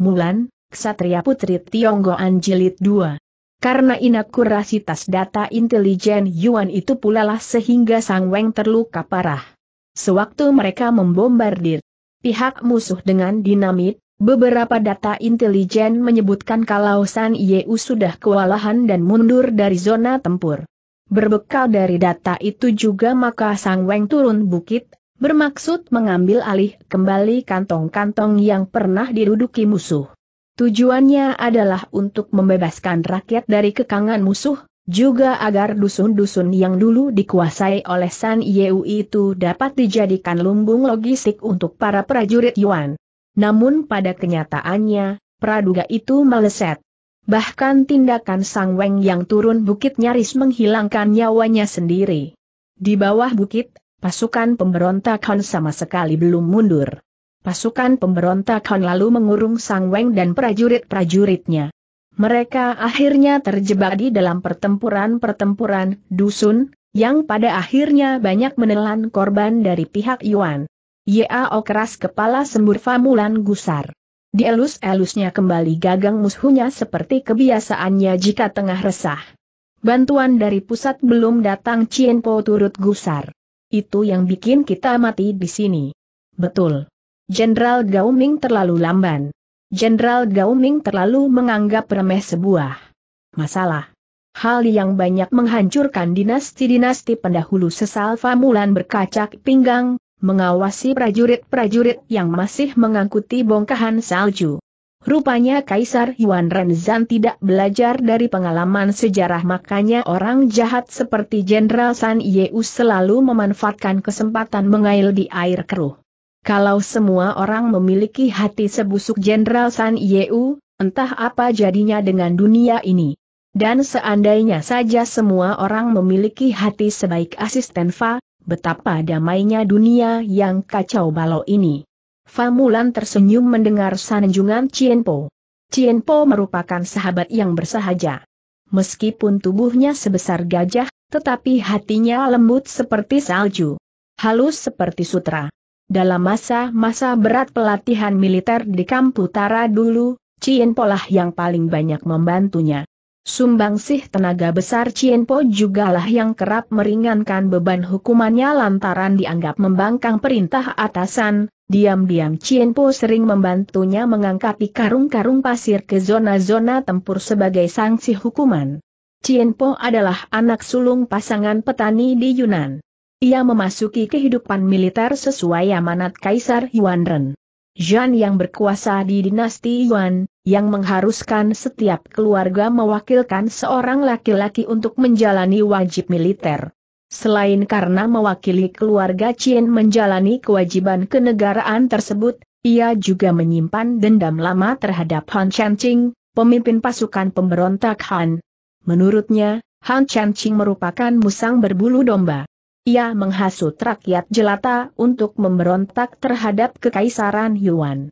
Mulan, Ksatria Putri Tionggoan Jilid 2. Karena inakurasitas data intelijen Yuan itu pula lah sehingga Sang Weng terluka parah. Sewaktu mereka membombardir pihak musuh dengan dinamit, beberapa data intelijen menyebutkan kalau San Yeu sudah kewalahan dan mundur dari zona tempur. Berbekal dari data itu juga maka Sang Weng turun bukit, bermaksud mengambil alih kembali kantong-kantong yang pernah diruduki musuh. Tujuannya adalah untuk membebaskan rakyat dari kekangan musuh, juga agar dusun-dusun yang dulu dikuasai oleh San Yeu itu dapat dijadikan lumbung logistik untuk para prajurit Yuan. Namun pada kenyataannya, praduga itu meleset. Bahkan tindakan Sang Weng yang turun bukit nyaris menghilangkan nyawanya sendiri. Di bawah bukit, pasukan pemberontak Han sama sekali belum mundur. Pasukan pemberontak Han lalu mengurung Sang Weng dan prajurit-prajuritnya. Mereka akhirnya terjebak di dalam pertempuran-pertempuran dusun, yang pada akhirnya banyak menelan korban dari pihak Yuan. Yao keras kepala sembur famulan gusar. Dielus-elusnya kembali gagang musuhnya seperti kebiasaannya jika tengah resah. Bantuan dari pusat belum datang Cien Po turut gusar. Itu yang bikin kita mati di sini. Betul. Jenderal Gauming terlalu lamban. Jenderal Gauming terlalu menganggap remeh sebuah masalah. Hal yang banyak menghancurkan dinasti-dinasti pendahulu sesal Famulan berkacak pinggang, mengawasi prajurit-prajurit yang masih mengangkuti bongkahan salju. Rupanya Kaisar Yuan Renzan tidak belajar dari pengalaman sejarah makanya orang jahat seperti Jenderal San Yeu selalu memanfaatkan kesempatan mengail di air keruh. Kalau semua orang memiliki hati sebusuk Jenderal San Yeu, entah apa jadinya dengan dunia ini. Dan seandainya saja semua orang memiliki hati sebaik asisten Fa, betapa damainya dunia yang kacau balau ini. Famulan tersenyum mendengar sanjungan Cienpo. Cienpo merupakan sahabat yang bersahaja. Meskipun tubuhnya sebesar gajah, tetapi hatinya lembut seperti salju. Halus seperti sutra. Dalam masa-masa berat pelatihan militer di Kamputara dulu, Cienpo lah yang paling banyak membantunya. Sumbangsih tenaga besar Cienpo jugalah yang kerap meringankan beban hukumannya lantaran dianggap membangkang perintah atasan, diam-diam Cienpo sering membantunya mengangkati karung-karung pasir ke zona-zona tempur sebagai sanksi hukuman. Cienpo adalah anak sulung pasangan petani di Yunan. Ia memasuki kehidupan militer sesuai amanat Kaisar Yuan Ren. Zhan yang berkuasa di dinasti Yuan, yang mengharuskan setiap keluarga mewakilkan seorang laki-laki untuk menjalani wajib militer. Selain karena mewakili keluarga Chin menjalani kewajiban kenegaraan tersebut, ia juga menyimpan dendam lama terhadap Han Chanching, pemimpin pasukan pemberontak Han. Menurutnya, Han Chanching merupakan musang berbulu domba. Ia menghasut rakyat jelata untuk memberontak terhadap kekaisaran Yuan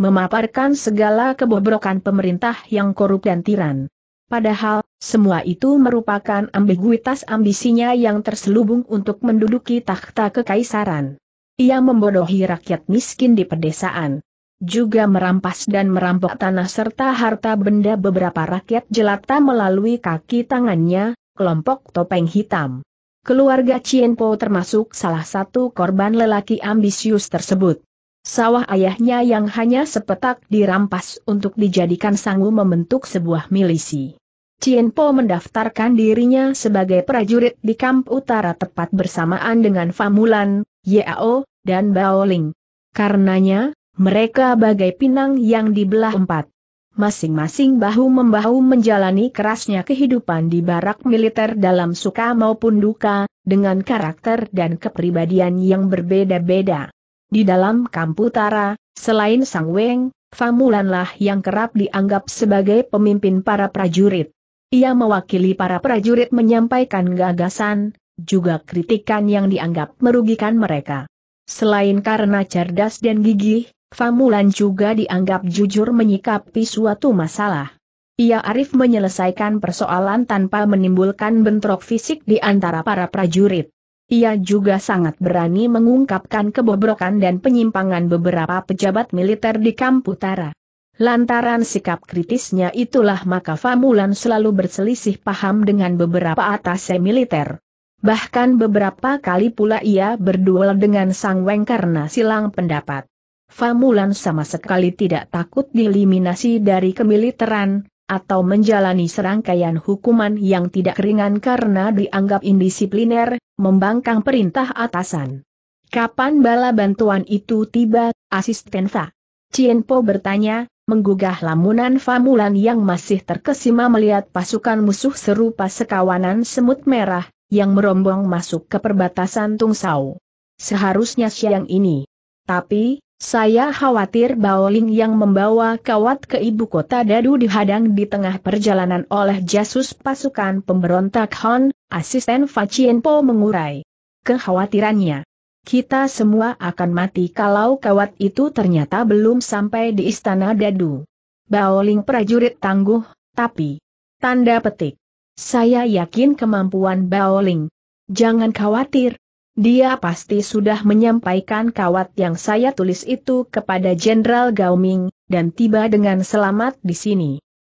memaparkan segala kebobrokan pemerintah yang korup dan tiran. Padahal, semua itu merupakan ambiguitas ambisinya yang terselubung untuk menduduki takhta kekaisaran. Ia membodohi rakyat miskin di pedesaan. Juga merampas dan merampok tanah serta harta benda beberapa rakyat jelata melalui kaki tangannya, kelompok topeng hitam. Keluarga Cienpo termasuk salah satu korban lelaki ambisius tersebut. Sawah ayahnya yang hanya sepetak dirampas untuk dijadikan sangu membentuk sebuah milisi. Cien Po mendaftarkan dirinya sebagai prajurit di kamp utara tepat bersamaan dengan Famulan, Yao, dan Baoling. Karenanya, mereka bagai pinang yang dibelah empat masing-masing bahu-membahu menjalani kerasnya kehidupan di barak militer dalam suka maupun duka, dengan karakter dan kepribadian yang berbeda-beda. Di dalam Kamputara, selain Sang Weng, Famulanlah yang kerap dianggap sebagai pemimpin para prajurit. Ia mewakili para prajurit menyampaikan gagasan, juga kritikan yang dianggap merugikan mereka. Selain karena cerdas dan gigih, Famulan juga dianggap jujur menyikapi suatu masalah. Ia arif menyelesaikan persoalan tanpa menimbulkan bentrok fisik di antara para prajurit. Ia juga sangat berani mengungkapkan kebobrokan dan penyimpangan beberapa pejabat militer di Kamputara. Lantaran sikap kritisnya itulah maka Famulan selalu berselisih paham dengan beberapa atase militer. Bahkan beberapa kali pula ia berduel dengan Sang Weng karena silang pendapat. Famulan sama sekali tidak takut dieliminasi dari kemiliteran, atau menjalani serangkaian hukuman yang tidak ringan karena dianggap indisipliner, membangkang perintah atasan. Kapan bala bantuan itu tiba, asisten Fa? Cien bertanya, menggugah lamunan Famulan yang masih terkesima melihat pasukan musuh serupa sekawanan semut merah, yang merombong masuk ke perbatasan Tungsau. Seharusnya siang ini. Tapi, saya khawatir Baoling yang membawa kawat ke ibu kota Dadu dihadang di tengah perjalanan oleh jasus pasukan pemberontak Hon, asisten Facien Po mengurai. Kekhawatirannya. Kita semua akan mati kalau kawat itu ternyata belum sampai di istana Dadu. Baoling prajurit tangguh, tapi... Tanda petik. Saya yakin kemampuan Baoling. Jangan khawatir, dia pasti sudah menyampaikan kawat yang saya tulis itu kepada Jenderal Gaoming, dan tiba dengan selamat di sini.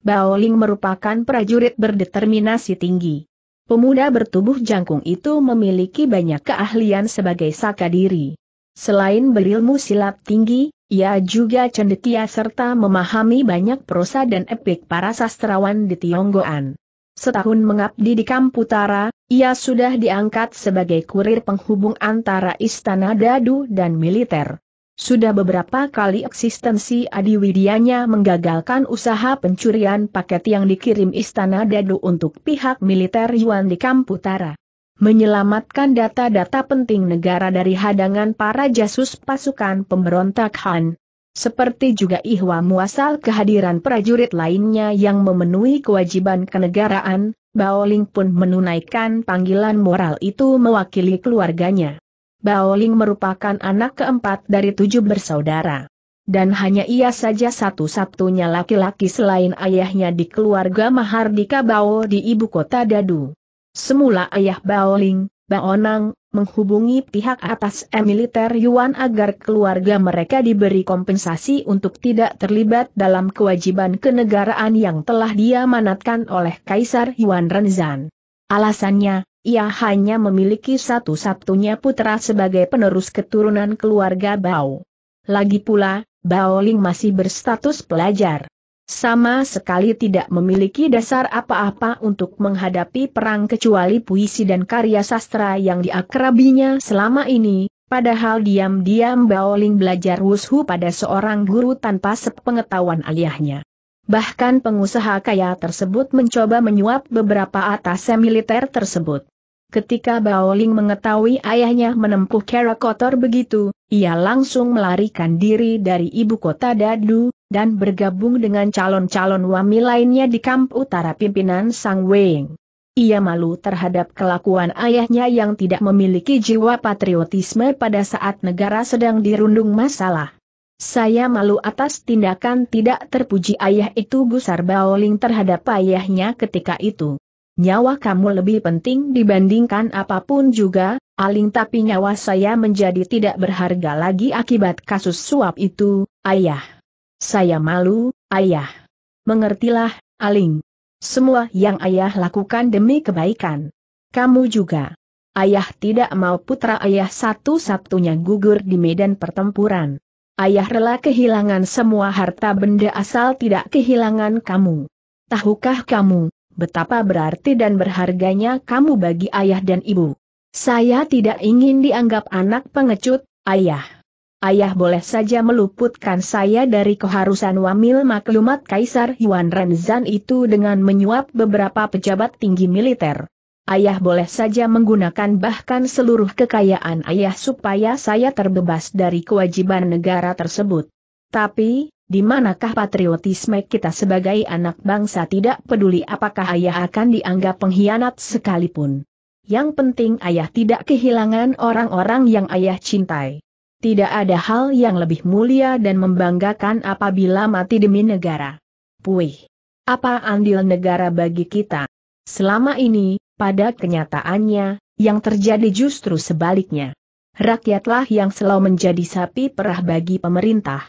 Bao Ling merupakan prajurit berdeterminasi tinggi. Pemuda bertubuh jangkung itu memiliki banyak keahlian sebagai saka diri. Selain berilmu silat tinggi, ia juga cendetia serta memahami banyak prosa dan epik para sastrawan di Tionggoan. Setahun mengabdi di Kamputara, ia sudah diangkat sebagai kurir penghubung antara Istana Dadu dan militer. Sudah beberapa kali eksistensi Adi Widianya menggagalkan usaha pencurian paket yang dikirim Istana Dadu untuk pihak militer Yuan di Kamputara. Menyelamatkan data-data penting negara dari hadangan para jasus pasukan pemberontak Han, seperti juga ihwa muasal kehadiran prajurit lainnya yang memenuhi kewajiban kenegaraan, Baoling pun menunaikan panggilan moral itu mewakili keluarganya. Baoling merupakan anak keempat dari tujuh bersaudara. Dan hanya ia saja satu-satunya laki-laki selain ayahnya di keluarga Mahardika Bao di ibu kota Dadu. Semula ayah Baoling, Baonang, menghubungi pihak atas militer Yuan agar keluarga mereka diberi kompensasi untuk tidak terlibat dalam kewajiban kenegaraan yang telah diamanatkan oleh Kaisar Yuan Renzan. Alasannya, ia hanya memiliki satu-satunya putra sebagai penerus keturunan keluarga Bao. Lagi pula, Bao Ling masih berstatus pelajar. Sama sekali tidak memiliki dasar apa-apa untuk menghadapi perang kecuali puisi dan karya sastra yang diakrabinya selama ini, padahal diam-diam Baoling belajar wushu pada seorang guru tanpa sepengetahuan aliyahnya. Bahkan pengusaha kaya tersebut mencoba menyuap beberapa atase militer tersebut. Ketika Baoling mengetahui ayahnya menempuh kera kotor begitu, ia langsung melarikan diri dari ibu kota Dadu, dan bergabung dengan calon-calon wami lainnya di kamp utara pimpinan Sang Weng. Ia malu terhadap kelakuan ayahnya yang tidak memiliki jiwa patriotisme pada saat negara sedang dirundung masalah. Saya malu atas tindakan tidak terpuji ayah itu gusar Baoling terhadap ayahnya ketika itu. Nyawa kamu lebih penting dibandingkan apapun juga, Aling tapi nyawa saya menjadi tidak berharga lagi akibat kasus suap itu, ayah. Saya malu, ayah. Mengertilah, Aling. Semua yang ayah lakukan demi kebaikan. Kamu juga. Ayah tidak mau putra ayah satu-satunya gugur di medan pertempuran. Ayah rela kehilangan semua harta benda asal tidak kehilangan kamu. Tahukah kamu, betapa berarti dan berharganya kamu bagi ayah dan ibu. Saya tidak ingin dianggap anak pengecut, ayah. Ayah boleh saja meluputkan saya dari keharusan wamil maklumat Kaisar Yuan Renzan itu dengan menyuap beberapa pejabat tinggi militer. Ayah boleh saja menggunakan bahkan seluruh kekayaan ayah supaya saya terbebas dari kewajiban negara tersebut. Tapi, di manakah patriotisme kita sebagai anak bangsa tidak peduli apakah ayah akan dianggap pengkhianat sekalipun. Yang penting ayah tidak kehilangan orang-orang yang ayah cintai. Tidak ada hal yang lebih mulia dan membanggakan apabila mati demi negara. Puih. Apa andil negara bagi kita? Selama ini, pada kenyataannya, yang terjadi justru sebaliknya. Rakyatlah yang selalu menjadi sapi perah bagi pemerintah.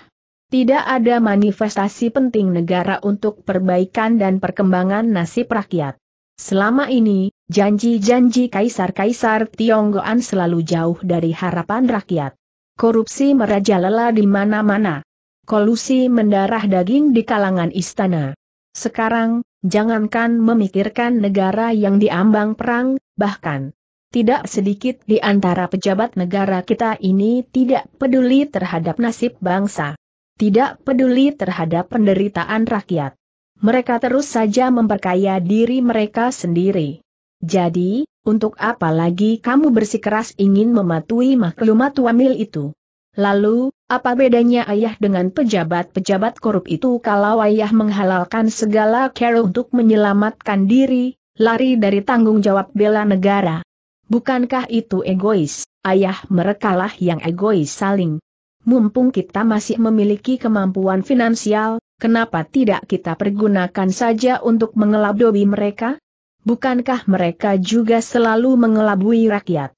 Tidak ada manifestasi penting negara untuk perbaikan dan perkembangan nasib rakyat. Selama ini, janji-janji kaisar-kaisar Tionggoan selalu jauh dari harapan rakyat. Korupsi merajalela di mana-mana. Kolusi mendarah daging di kalangan istana. Sekarang, jangankan memikirkan negara yang diambang perang, bahkan tidak sedikit di antara pejabat negara kita ini tidak peduli terhadap nasib bangsa tidak peduli terhadap penderitaan rakyat. Mereka terus saja memperkaya diri mereka sendiri. Jadi, untuk apa lagi kamu bersikeras ingin mematuhi maklumat wamil itu? Lalu, apa bedanya ayah dengan pejabat-pejabat korup itu kalau ayah menghalalkan segala cara untuk menyelamatkan diri, lari dari tanggung jawab bela negara? Bukankah itu egois? Ayah merekalah yang egois saling mumpung kita masih memiliki kemampuan finansial, kenapa tidak kita pergunakan saja untuk mengelabui mereka? Bukankah mereka juga selalu mengelabui rakyat?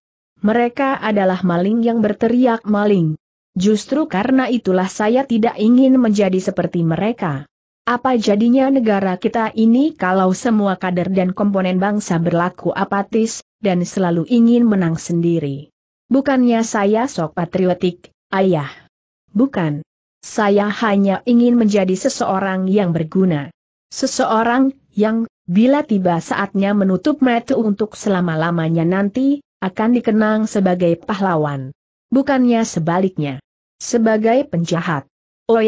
Mereka adalah maling yang berteriak maling. Justru karena itulah saya tidak ingin menjadi seperti mereka. Apa jadinya negara kita ini kalau semua kader dan komponen bangsa berlaku apatis, dan selalu ingin menang sendiri? Bukannya saya sok patriotik, Ayah. Bukan. Saya hanya ingin menjadi seseorang yang berguna. Seseorang yang, bila tiba saatnya menutup mata untuk selama-lamanya nanti, akan dikenang sebagai pahlawan. Bukannya sebaliknya. Sebagai penjahat. Oh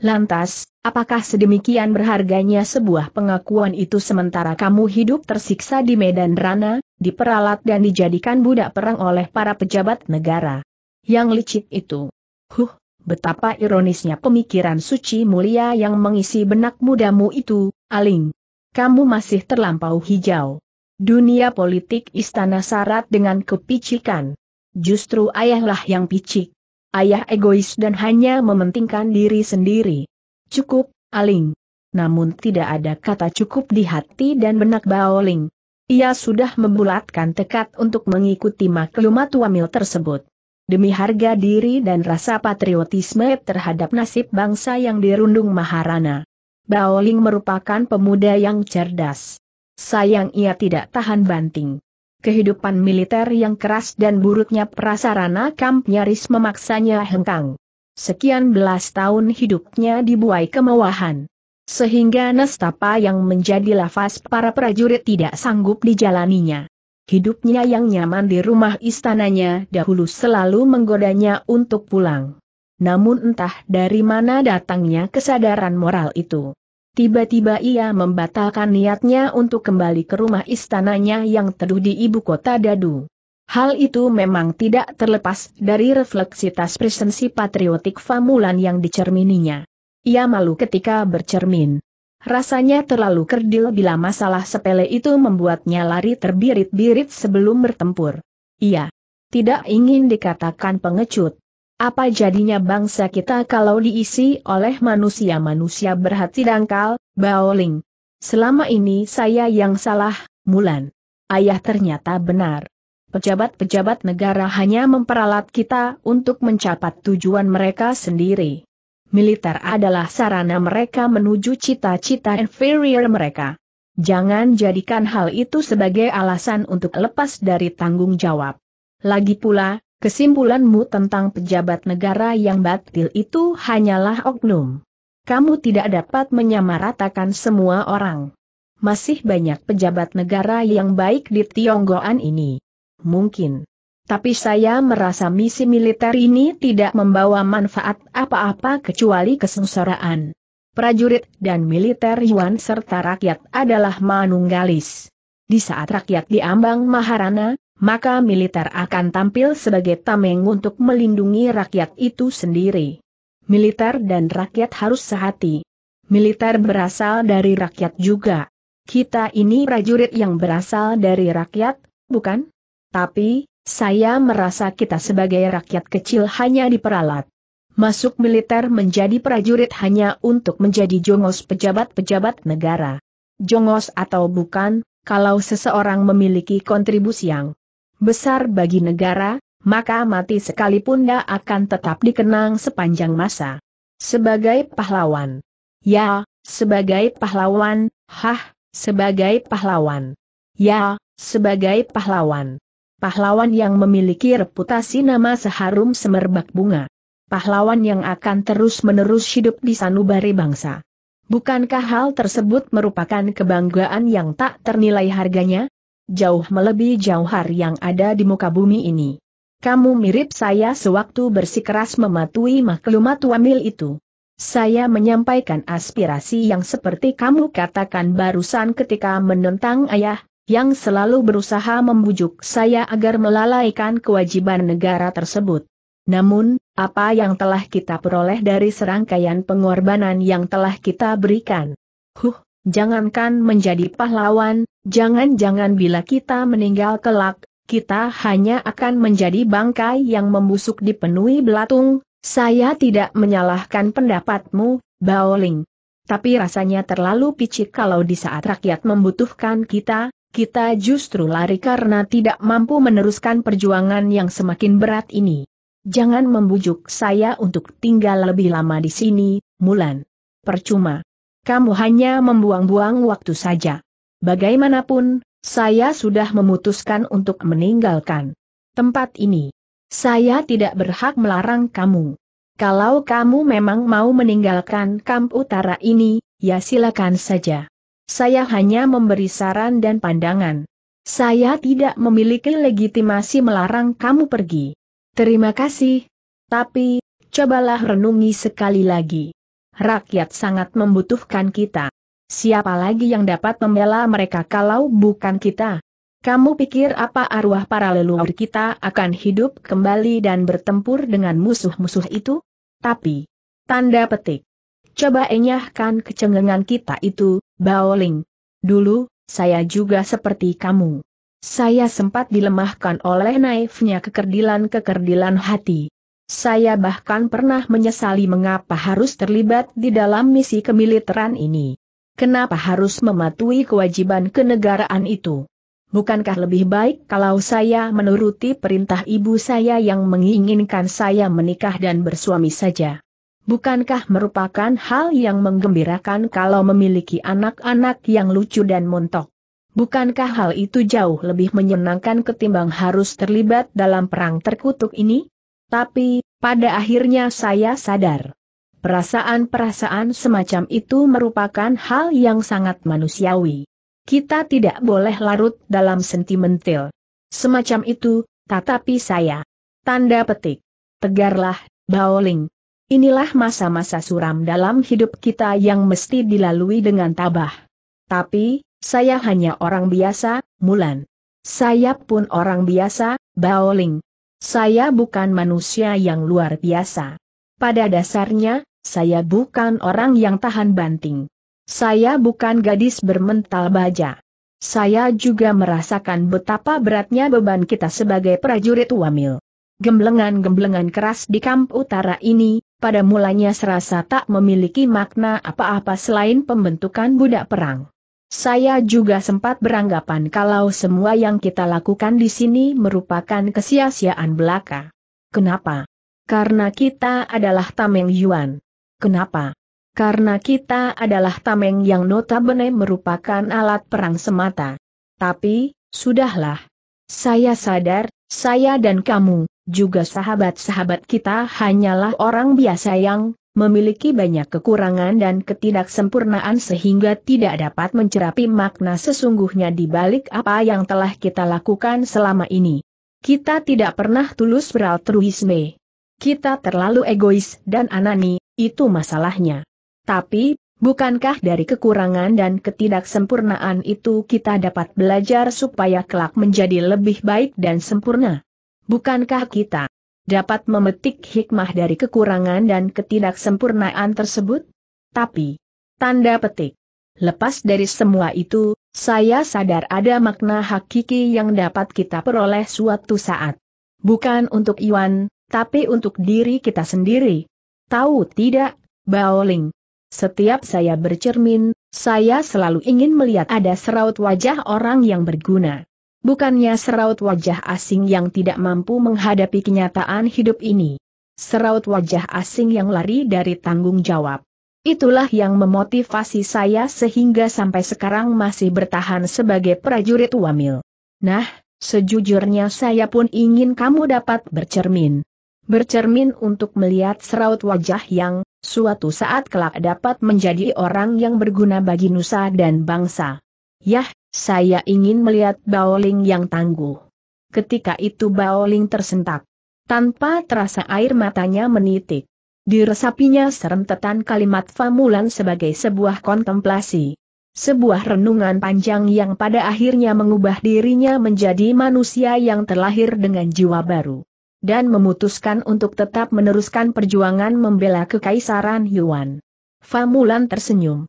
Lantas, apakah sedemikian berharganya sebuah pengakuan itu sementara kamu hidup tersiksa di medan rana, diperalat dan dijadikan budak perang oleh para pejabat negara? yang licik itu. Huh, betapa ironisnya pemikiran suci mulia yang mengisi benak mudamu itu, Aling. Kamu masih terlampau hijau. Dunia politik istana syarat dengan kepicikan. Justru ayahlah yang picik. Ayah egois dan hanya mementingkan diri sendiri. Cukup, Aling. Namun tidak ada kata cukup di hati dan benak Baoling. Ia sudah membulatkan tekad untuk mengikuti maklumat wamil tersebut demi harga diri dan rasa patriotisme terhadap nasib bangsa yang dirundung Maharana. Baoling merupakan pemuda yang cerdas. Sayang ia tidak tahan banting. Kehidupan militer yang keras dan buruknya prasarana kamp nyaris memaksanya hengkang. Sekian belas tahun hidupnya dibuai kemewahan. Sehingga nestapa yang menjadi lafaz para prajurit tidak sanggup dijalaninya. Hidupnya yang nyaman di rumah istananya dahulu selalu menggodanya untuk pulang. Namun entah dari mana datangnya kesadaran moral itu. Tiba-tiba ia membatalkan niatnya untuk kembali ke rumah istananya yang teduh di ibu kota Dadu. Hal itu memang tidak terlepas dari refleksitas presensi patriotik Famulan yang dicermininya. Ia malu ketika bercermin. Rasanya terlalu kerdil bila masalah sepele itu membuatnya lari terbirit-birit sebelum bertempur. Iya. Tidak ingin dikatakan pengecut. Apa jadinya bangsa kita kalau diisi oleh manusia-manusia berhati dangkal, baoling. Selama ini saya yang salah, Mulan. Ayah ternyata benar. Pejabat-pejabat negara hanya memperalat kita untuk mencapai tujuan mereka sendiri militer adalah sarana mereka menuju cita-cita inferior mereka. Jangan jadikan hal itu sebagai alasan untuk lepas dari tanggung jawab. Lagi pula, kesimpulanmu tentang pejabat negara yang batil itu hanyalah oknum. Kamu tidak dapat menyamaratakan semua orang. Masih banyak pejabat negara yang baik di Tionggoan ini. Mungkin tapi saya merasa misi militer ini tidak membawa manfaat apa-apa kecuali kesengsaraan. Prajurit dan militer Yuan serta rakyat adalah manunggalis. Di saat rakyat diambang Maharana, maka militer akan tampil sebagai tameng untuk melindungi rakyat itu sendiri. Militer dan rakyat harus sehati. Militer berasal dari rakyat juga. Kita ini prajurit yang berasal dari rakyat, bukan? Tapi, saya merasa kita sebagai rakyat kecil hanya diperalat. Masuk militer menjadi prajurit hanya untuk menjadi jongos pejabat-pejabat negara. Jongos atau bukan, kalau seseorang memiliki kontribusi yang besar bagi negara, maka mati sekalipun dia akan tetap dikenang sepanjang masa. Sebagai pahlawan. Ya, sebagai pahlawan, hah, sebagai pahlawan. Ya, sebagai pahlawan. Pahlawan yang memiliki reputasi nama seharum semerbak bunga. Pahlawan yang akan terus-menerus hidup di sanubari bangsa. Bukankah hal tersebut merupakan kebanggaan yang tak ternilai harganya? Jauh melebihi jauhar yang ada di muka bumi ini. Kamu mirip saya sewaktu bersikeras mematuhi maklumat wamil itu. Saya menyampaikan aspirasi yang seperti kamu katakan barusan ketika menentang ayah, yang selalu berusaha membujuk saya agar melalaikan kewajiban negara tersebut. Namun, apa yang telah kita peroleh dari serangkaian pengorbanan yang telah kita berikan? Huh, jangankan menjadi pahlawan, jangan-jangan bila kita meninggal kelak, kita hanya akan menjadi bangkai yang membusuk dipenuhi belatung, saya tidak menyalahkan pendapatmu, Baoling. Tapi rasanya terlalu picik kalau di saat rakyat membutuhkan kita, kita justru lari karena tidak mampu meneruskan perjuangan yang semakin berat ini. Jangan membujuk saya untuk tinggal lebih lama di sini, Mulan. Percuma. Kamu hanya membuang-buang waktu saja. Bagaimanapun, saya sudah memutuskan untuk meninggalkan tempat ini. Saya tidak berhak melarang kamu. Kalau kamu memang mau meninggalkan kamp utara ini, ya silakan saja. Saya hanya memberi saran dan pandangan. Saya tidak memiliki legitimasi melarang kamu pergi. Terima kasih. Tapi, cobalah renungi sekali lagi. Rakyat sangat membutuhkan kita. Siapa lagi yang dapat membela mereka kalau bukan kita? Kamu pikir apa arwah para leluhur kita akan hidup kembali dan bertempur dengan musuh-musuh itu? Tapi, tanda petik. Coba enyahkan kecengengan kita itu, Baoling. Dulu, saya juga seperti kamu. Saya sempat dilemahkan oleh naifnya kekerdilan-kekerdilan hati. Saya bahkan pernah menyesali mengapa harus terlibat di dalam misi kemiliteran ini. Kenapa harus mematuhi kewajiban kenegaraan itu? Bukankah lebih baik kalau saya menuruti perintah ibu saya yang menginginkan saya menikah dan bersuami saja? Bukankah merupakan hal yang menggembirakan kalau memiliki anak-anak yang lucu dan montok? Bukankah hal itu jauh lebih menyenangkan ketimbang harus terlibat dalam perang terkutuk ini? Tapi, pada akhirnya saya sadar. Perasaan-perasaan semacam itu merupakan hal yang sangat manusiawi. Kita tidak boleh larut dalam sentimental. Semacam itu, tetapi saya. Tanda petik. Tegarlah, Baoling. Inilah masa-masa suram dalam hidup kita yang mesti dilalui dengan tabah. Tapi, saya hanya orang biasa, Mulan. Saya pun orang biasa, Baoling. Saya bukan manusia yang luar biasa. Pada dasarnya, saya bukan orang yang tahan banting. Saya bukan gadis bermental baja. Saya juga merasakan betapa beratnya beban kita sebagai prajurit wamil. Gemblengan-gemblengan keras di kamp utara ini, pada mulanya serasa tak memiliki makna apa-apa selain pembentukan budak perang. Saya juga sempat beranggapan kalau semua yang kita lakukan di sini merupakan kesia-siaan belaka. Kenapa? Karena kita adalah Tameng Yuan. Kenapa? Karena kita adalah Tameng yang notabene merupakan alat perang semata. Tapi, sudahlah. Saya sadar, saya dan kamu, juga sahabat-sahabat kita hanyalah orang biasa yang memiliki banyak kekurangan dan ketidaksempurnaan sehingga tidak dapat mencerapi makna sesungguhnya di balik apa yang telah kita lakukan selama ini. Kita tidak pernah tulus beraltruisme. Kita terlalu egois dan anani, itu masalahnya. Tapi, Bukankah dari kekurangan dan ketidaksempurnaan itu kita dapat belajar supaya kelak menjadi lebih baik dan sempurna? Bukankah kita dapat memetik hikmah dari kekurangan dan ketidaksempurnaan tersebut? Tapi, tanda petik, lepas dari semua itu, saya sadar ada makna hakiki yang dapat kita peroleh suatu saat. Bukan untuk Iwan, tapi untuk diri kita sendiri. Tahu tidak, Baoling? Setiap saya bercermin, saya selalu ingin melihat ada seraut wajah orang yang berguna. Bukannya seraut wajah asing yang tidak mampu menghadapi kenyataan hidup ini. Seraut wajah asing yang lari dari tanggung jawab. Itulah yang memotivasi saya sehingga sampai sekarang masih bertahan sebagai prajurit wamil. Nah, sejujurnya saya pun ingin kamu dapat bercermin. Bercermin untuk melihat seraut wajah yang, suatu saat kelak dapat menjadi orang yang berguna bagi nusa dan bangsa. Yah, saya ingin melihat Baoling yang tangguh. Ketika itu Baoling tersentak. Tanpa terasa air matanya menitik. Diresapinya serentetan kalimat Famulan sebagai sebuah kontemplasi. Sebuah renungan panjang yang pada akhirnya mengubah dirinya menjadi manusia yang terlahir dengan jiwa baru dan memutuskan untuk tetap meneruskan perjuangan membela kekaisaran Yuan. Famulan tersenyum.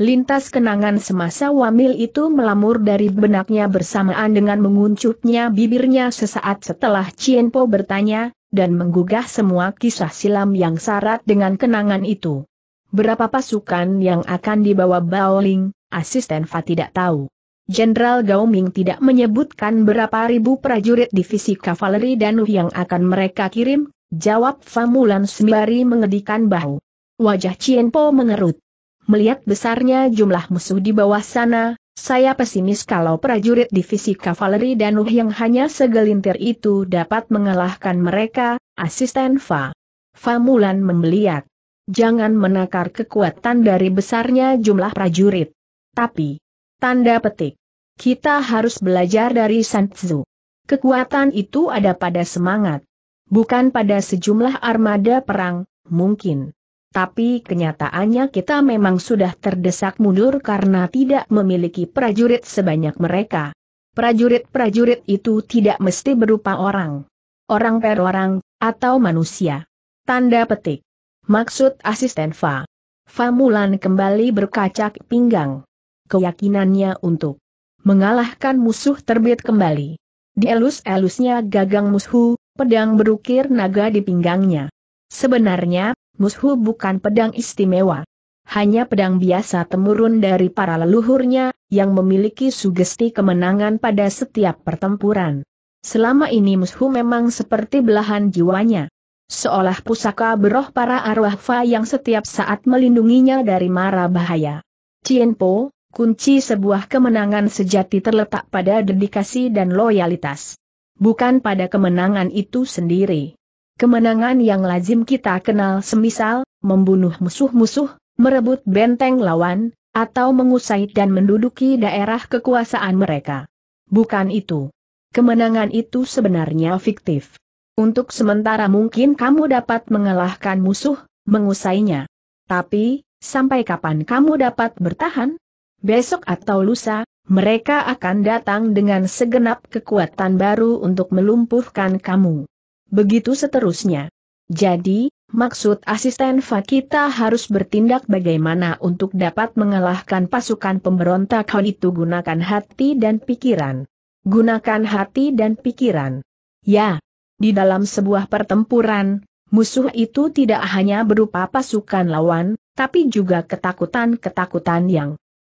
Lintas kenangan semasa wamil itu melamur dari benaknya bersamaan dengan menguncupnya bibirnya sesaat setelah Cienpo bertanya, dan menggugah semua kisah silam yang syarat dengan kenangan itu. Berapa pasukan yang akan dibawa Baoling, asisten Fa tidak tahu. Jenderal Gao Ming tidak menyebutkan berapa ribu prajurit divisi kavaleri Danu yang akan mereka kirim, jawab Famulan sembari mengedikan bahu. Wajah Chien Po mengerut. Melihat besarnya jumlah musuh di bawah sana, saya pesimis kalau prajurit divisi kavaleri Danu yang hanya segelintir itu dapat mengalahkan mereka, asisten Fa. Famulan membeliak. Jangan menakar kekuatan dari besarnya jumlah prajurit. Tapi, Tanda petik. Kita harus belajar dari Sanzu. Kekuatan itu ada pada semangat. Bukan pada sejumlah armada perang, mungkin. Tapi kenyataannya kita memang sudah terdesak mundur karena tidak memiliki prajurit sebanyak mereka. Prajurit-prajurit itu tidak mesti berupa orang. Orang per orang, atau manusia. Tanda petik. Maksud asisten Fa. Famulan kembali berkacak pinggang keyakinannya untuk mengalahkan musuh terbit kembali. Dielus-elusnya gagang mushu, pedang berukir naga di pinggangnya. Sebenarnya, mushu bukan pedang istimewa. Hanya pedang biasa temurun dari para leluhurnya, yang memiliki sugesti kemenangan pada setiap pertempuran. Selama ini mushu memang seperti belahan jiwanya. Seolah pusaka beroh para arwah fa yang setiap saat melindunginya dari mara bahaya. Cienpo, kunci sebuah kemenangan sejati terletak pada dedikasi dan loyalitas. Bukan pada kemenangan itu sendiri. Kemenangan yang lazim kita kenal semisal, membunuh musuh-musuh, merebut benteng lawan, atau mengusai dan menduduki daerah kekuasaan mereka. Bukan itu. Kemenangan itu sebenarnya fiktif. Untuk sementara mungkin kamu dapat mengalahkan musuh, mengusainya. Tapi, sampai kapan kamu dapat bertahan? besok atau lusa, mereka akan datang dengan segenap kekuatan baru untuk melumpuhkan kamu. Begitu seterusnya. Jadi, maksud asisten Fakita harus bertindak bagaimana untuk dapat mengalahkan pasukan pemberontak hal itu gunakan hati dan pikiran. Gunakan hati dan pikiran. Ya, di dalam sebuah pertempuran, musuh itu tidak hanya berupa pasukan lawan, tapi juga ketakutan-ketakutan yang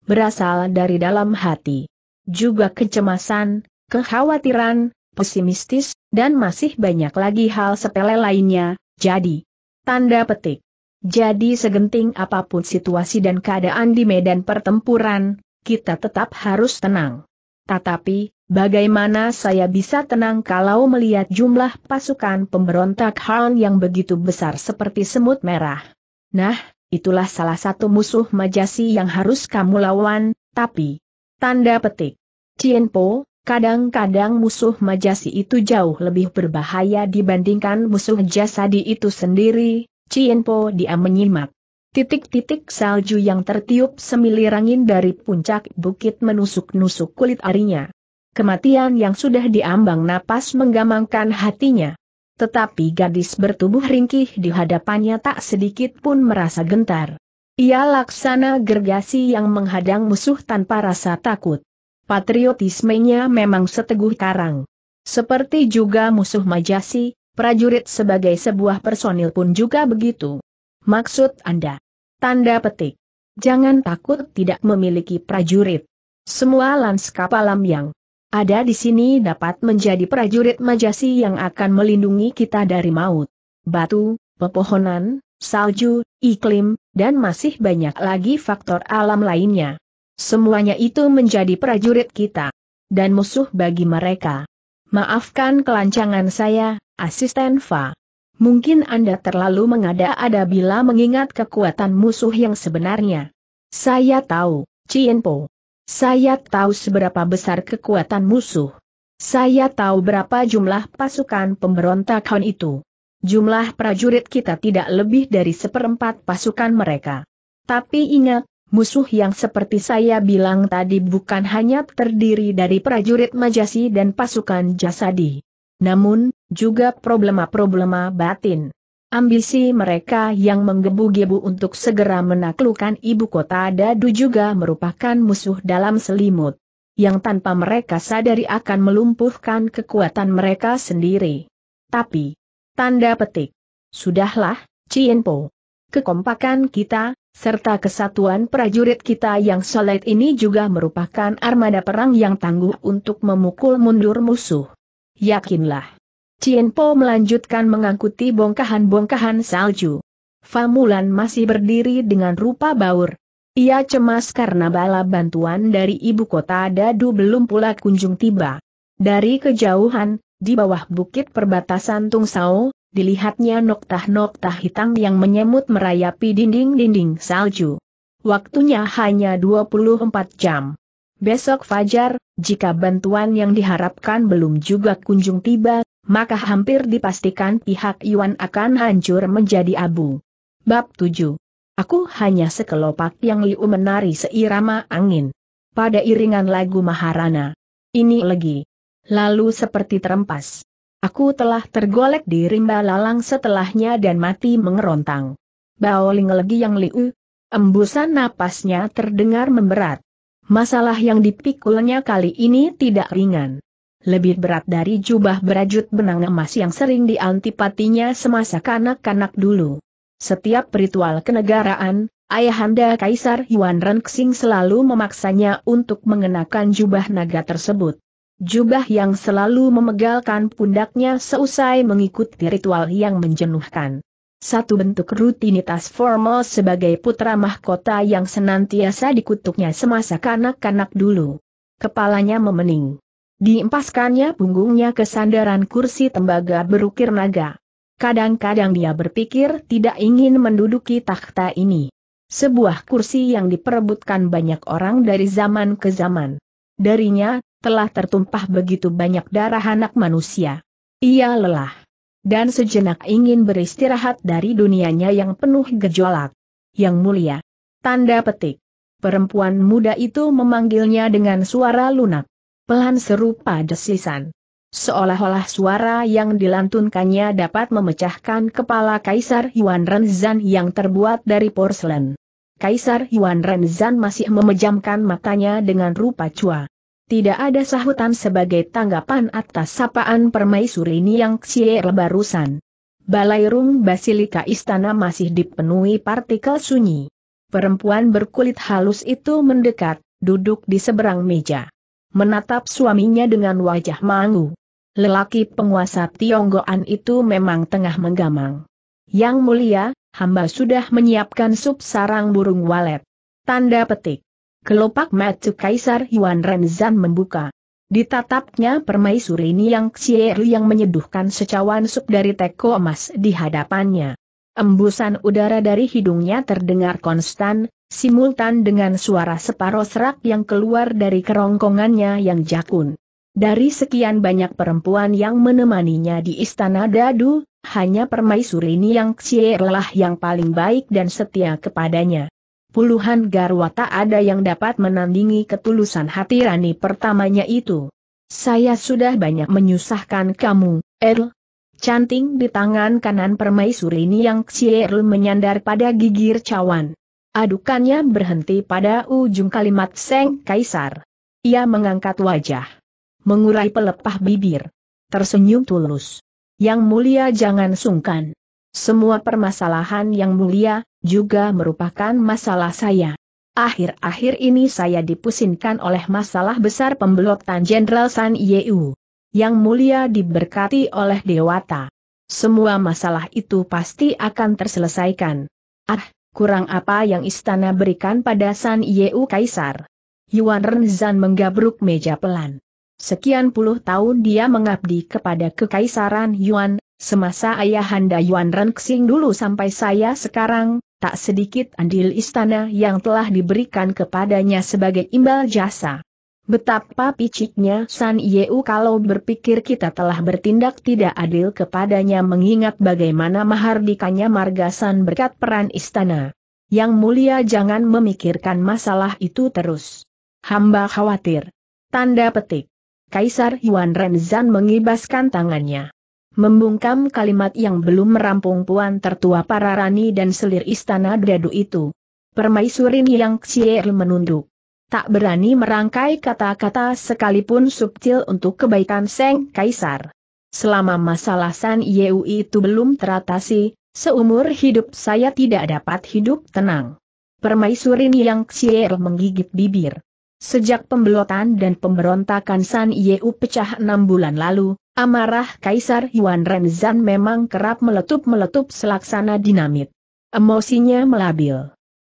berasal dari dalam hati. Juga kecemasan, kekhawatiran, pesimistis, dan masih banyak lagi hal sepele lainnya, jadi. Tanda petik. Jadi segenting apapun situasi dan keadaan di medan pertempuran, kita tetap harus tenang. Tetapi, bagaimana saya bisa tenang kalau melihat jumlah pasukan pemberontak Han yang begitu besar seperti semut merah? Nah, itulah salah satu musuh majasi yang harus kamu lawan, tapi... Tanda petik. Cienpo, kadang-kadang musuh majasi itu jauh lebih berbahaya dibandingkan musuh jasadi itu sendiri, Cienpo Po dia menyimak. Titik-titik salju yang tertiup semilir angin dari puncak bukit menusuk-nusuk kulit arinya. Kematian yang sudah diambang napas menggamangkan hatinya. Tetapi gadis bertubuh ringkih di hadapannya tak sedikit pun merasa gentar. Ia laksana gergasi yang menghadang musuh tanpa rasa takut. Patriotismenya memang seteguh karang. Seperti juga musuh Majasi, prajurit sebagai sebuah personil pun juga begitu. Maksud Anda? Tanda petik. Jangan takut tidak memiliki prajurit. Semua lanskap alam yang ada di sini dapat menjadi prajurit majasi yang akan melindungi kita dari maut. Batu, pepohonan, salju, iklim, dan masih banyak lagi faktor alam lainnya. Semuanya itu menjadi prajurit kita. Dan musuh bagi mereka. Maafkan kelancangan saya, asisten Fa. Mungkin Anda terlalu mengada-ada bila mengingat kekuatan musuh yang sebenarnya. Saya tahu, Cienpo. Saya tahu seberapa besar kekuatan musuh. Saya tahu berapa jumlah pasukan pemberontak Hon itu. Jumlah prajurit kita tidak lebih dari seperempat pasukan mereka. Tapi ingat, Musuh yang seperti saya bilang tadi bukan hanya terdiri dari prajurit Majasi dan pasukan Jasadi. Namun, juga problema-problema batin. Ambisi mereka yang menggebu-gebu untuk segera menaklukkan ibu kota Dadu juga merupakan musuh dalam selimut, yang tanpa mereka sadari akan melumpuhkan kekuatan mereka sendiri. Tapi, tanda petik, sudahlah, Cienpo. Kekompakan kita, serta kesatuan prajurit kita yang solid ini juga merupakan armada perang yang tangguh untuk memukul mundur musuh. Yakinlah. Cien Po melanjutkan mengangkuti bongkahan-bongkahan salju. Famulan masih berdiri dengan rupa baur. Ia cemas karena bala bantuan dari ibu kota Dadu belum pula kunjung tiba. Dari kejauhan, di bawah bukit perbatasan Tung Sao, dilihatnya noktah-noktah hitam yang menyemut merayapi dinding-dinding salju. Waktunya hanya 24 jam. Besok fajar, jika bantuan yang diharapkan belum juga kunjung tiba, maka hampir dipastikan pihak Yuan akan hancur menjadi abu. Bab 7 Aku hanya sekelopak yang liu menari seirama angin. Pada iringan lagu Maharana. Ini lagi. Lalu seperti terempas. Aku telah tergolek di rimba lalang setelahnya dan mati mengerontang. Baoling lagi yang liu. Embusan napasnya terdengar memberat masalah yang dipikulnya kali ini tidak ringan. Lebih berat dari jubah berajut benang emas yang sering diantipatinya semasa kanak-kanak dulu. Setiap ritual kenegaraan, Ayahanda Kaisar Yuan Renxing selalu memaksanya untuk mengenakan jubah naga tersebut. Jubah yang selalu memegalkan pundaknya seusai mengikuti ritual yang menjenuhkan. Satu bentuk rutinitas formal sebagai putra mahkota yang senantiasa dikutuknya semasa kanak-kanak dulu. Kepalanya memening. Diempaskannya punggungnya ke sandaran kursi tembaga berukir naga. Kadang-kadang dia berpikir tidak ingin menduduki takhta ini. Sebuah kursi yang diperebutkan banyak orang dari zaman ke zaman. Darinya, telah tertumpah begitu banyak darah anak manusia. Ia lelah dan sejenak ingin beristirahat dari dunianya yang penuh gejolak. Yang mulia. Tanda petik. Perempuan muda itu memanggilnya dengan suara lunak. Pelan serupa desisan. Seolah-olah suara yang dilantunkannya dapat memecahkan kepala Kaisar Yuan Renzan yang terbuat dari porselen. Kaisar Yuan Renzan masih memejamkan matanya dengan rupa cua. Tidak ada sahutan sebagai tanggapan atas sapaan permaisuri Niang Xier barusan. Balai rung Basilika Istana masih dipenuhi partikel sunyi. Perempuan berkulit halus itu mendekat, duduk di seberang meja. Menatap suaminya dengan wajah mangu. Lelaki penguasa Tionggoan itu memang tengah menggamang. Yang mulia, hamba sudah menyiapkan sup sarang burung walet. Tanda petik. Kelopak mata Kaisar Yuan Renzan membuka. Ditatapnya permaisuri Niang Xier yang menyeduhkan secawan sup dari teko emas di hadapannya. Embusan udara dari hidungnya terdengar konstan, simultan dengan suara separoh serak yang keluar dari kerongkongannya yang jakun. Dari sekian banyak perempuan yang menemaninya di istana Dadu, hanya permaisuri Niang Xier lah yang paling baik dan setia kepadanya puluhan garwa tak ada yang dapat menandingi ketulusan hati Rani pertamanya itu. Saya sudah banyak menyusahkan kamu, Erl. Canting di tangan kanan permaisuri ini yang si Xierl menyandar pada gigir cawan. Adukannya berhenti pada ujung kalimat Seng Kaisar. Ia mengangkat wajah. Mengurai pelepah bibir. Tersenyum tulus. Yang mulia jangan sungkan. Semua permasalahan yang mulia, juga merupakan masalah saya. Akhir-akhir ini saya dipusingkan oleh masalah besar pembelotan Jenderal San Yeu. Yang mulia diberkati oleh Dewata. Semua masalah itu pasti akan terselesaikan. Ah, kurang apa yang istana berikan pada San Yeu Kaisar. Yuan Renzan menggabruk meja pelan. Sekian puluh tahun dia mengabdi kepada kekaisaran Yuan, Semasa ayahanda Yuan Renxing dulu sampai saya sekarang, tak sedikit andil istana yang telah diberikan kepadanya sebagai imbal jasa. Betapa piciknya San Yeu kalau berpikir kita telah bertindak tidak adil kepadanya mengingat bagaimana mahardikanya margasan berkat peran istana. Yang mulia jangan memikirkan masalah itu terus. Hamba khawatir. Tanda petik. Kaisar Yuan Renzan mengibaskan tangannya membungkam kalimat yang belum merampung puan tertua para rani dan selir istana dadu itu. Permaisuri yang ksier menunduk. Tak berani merangkai kata-kata sekalipun subtil untuk kebaikan Seng Kaisar. Selama masalah San Yeu itu belum teratasi, seumur hidup saya tidak dapat hidup tenang. Permaisuri yang ksier menggigit bibir. Sejak pembelotan dan pemberontakan San Yeu pecah enam bulan lalu, amarah Kaisar Yuan Renzan memang kerap meletup-meletup selaksana dinamit. Emosinya melabil.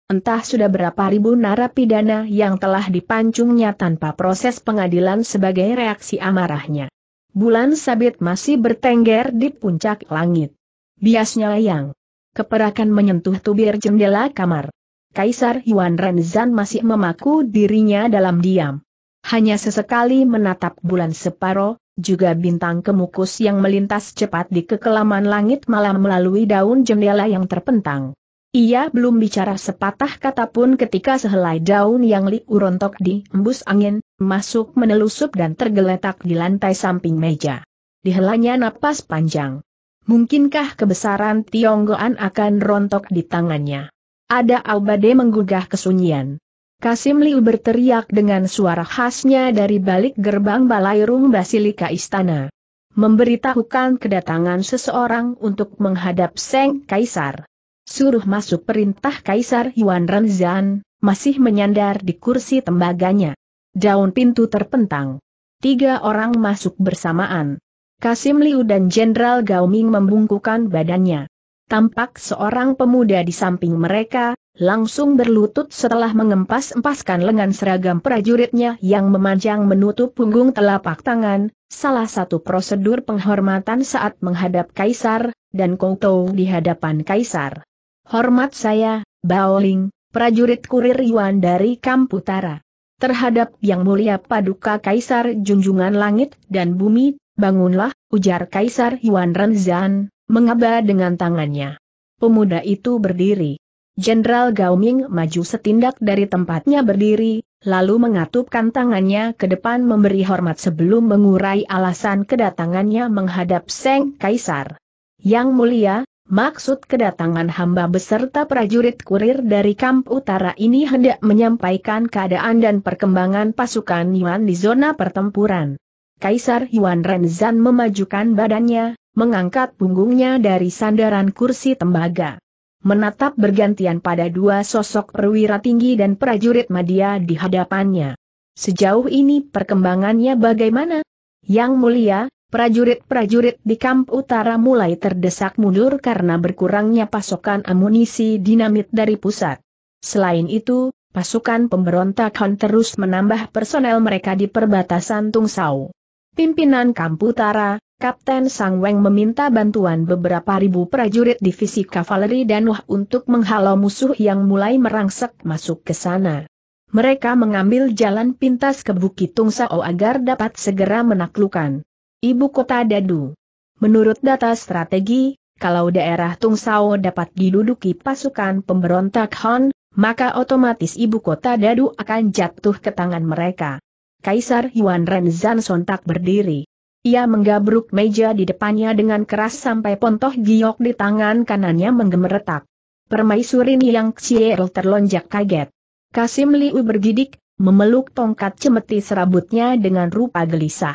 Entah sudah berapa ribu narapidana yang telah dipancungnya tanpa proses pengadilan sebagai reaksi amarahnya. Bulan sabit masih bertengger di puncak langit. Biasnya yang keperakan menyentuh tubir jendela kamar. Kaisar Yuan Renzan masih memaku dirinya dalam diam. Hanya sesekali menatap bulan separo, juga bintang kemukus yang melintas cepat di kekelaman langit malam melalui daun jendela yang terpentang. Ia belum bicara sepatah kata pun ketika sehelai daun yang liurontok embus angin, masuk menelusup dan tergeletak di lantai samping meja. Dihelanya napas panjang. Mungkinkah kebesaran Tionggoan akan rontok di tangannya? Ada abade menggugah kesunyian. Kasim Liu berteriak dengan suara khasnya dari balik gerbang balai rum Basilika Istana. Memberitahukan kedatangan seseorang untuk menghadap Seng Kaisar. Suruh masuk perintah Kaisar Yuan Renzan, masih menyandar di kursi tembaganya. Daun pintu terpentang. Tiga orang masuk bersamaan. Kasim Liu dan Jenderal Gao Ming membungkukan badannya tampak seorang pemuda di samping mereka, langsung berlutut setelah mengempas-empaskan lengan seragam prajuritnya yang memanjang menutup punggung telapak tangan, salah satu prosedur penghormatan saat menghadap kaisar, dan kongtou di hadapan kaisar. Hormat saya, Baoling, prajurit kurir Yuan dari Kamputara. Terhadap Yang Mulia Paduka Kaisar Junjungan Langit dan Bumi, bangunlah, ujar Kaisar Yuan Renzan, mengaba dengan tangannya. Pemuda itu berdiri. Jenderal Gaoming maju setindak dari tempatnya berdiri, lalu mengatupkan tangannya ke depan memberi hormat sebelum mengurai alasan kedatangannya menghadap Seng Kaisar. Yang mulia, Maksud kedatangan hamba beserta prajurit kurir dari kamp utara ini hendak menyampaikan keadaan dan perkembangan pasukan Yuan di zona pertempuran. Kaisar Yuan Renzan memajukan badannya, mengangkat punggungnya dari sandaran kursi tembaga. Menatap bergantian pada dua sosok perwira tinggi dan prajurit media di hadapannya. Sejauh ini perkembangannya bagaimana? Yang mulia, prajurit-prajurit di kamp utara mulai terdesak mundur karena berkurangnya pasokan amunisi dinamit dari pusat. Selain itu, pasukan pemberontakan terus menambah personel mereka di perbatasan Tungsau. Pimpinan kamp utara, Kapten Sang Weng meminta bantuan beberapa ribu prajurit divisi kavaleri dan Wah untuk menghalau musuh yang mulai merangsek masuk ke sana. Mereka mengambil jalan pintas ke Bukit Tungsao agar dapat segera menaklukkan ibu kota Dadu. Menurut data strategi, kalau daerah Tungsao dapat diduduki pasukan pemberontak Han, maka otomatis ibu kota Dadu akan jatuh ke tangan mereka. Kaisar Yuan Renzan sontak berdiri. Ia menggabruk meja di depannya dengan keras sampai pontoh giok di tangan kanannya menggemeretak. Permaisuri Niang Xiel terlonjak kaget. Kasim Liu bergidik, memeluk tongkat cemeti serabutnya dengan rupa gelisah.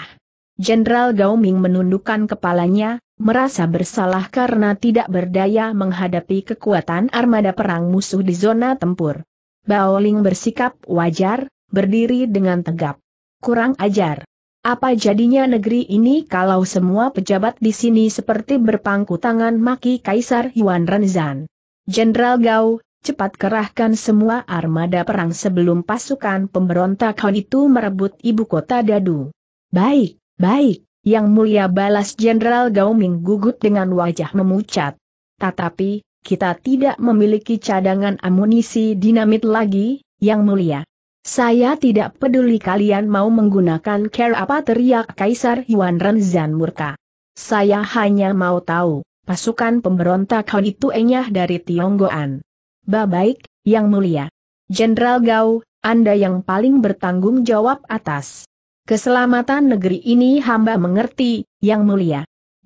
Jenderal Gao Ming menundukkan kepalanya, merasa bersalah karena tidak berdaya menghadapi kekuatan armada perang musuh di zona tempur. Bao Ling bersikap wajar, berdiri dengan tegap. Kurang ajar. Apa jadinya negeri ini kalau semua pejabat di sini seperti berpangku tangan maki Kaisar Yuan Renzan? Jenderal Gao, cepat kerahkan semua armada perang sebelum pasukan pemberontak Hon itu merebut ibu kota Dadu. Baik, baik, Yang Mulia balas Jenderal Gao Ming gugut dengan wajah memucat. Tetapi, kita tidak memiliki cadangan amunisi dinamit lagi, Yang Mulia. Saya tidak peduli kalian mau menggunakan care apa teriak Kaisar Yuan Renzan murka. Saya hanya mau tahu, pasukan pemberontak Hon itu enyah dari Tionggoan. Baik, Yang Mulia. Jenderal Gao, Anda yang paling bertanggung jawab atas. Keselamatan negeri ini hamba mengerti, Yang Mulia.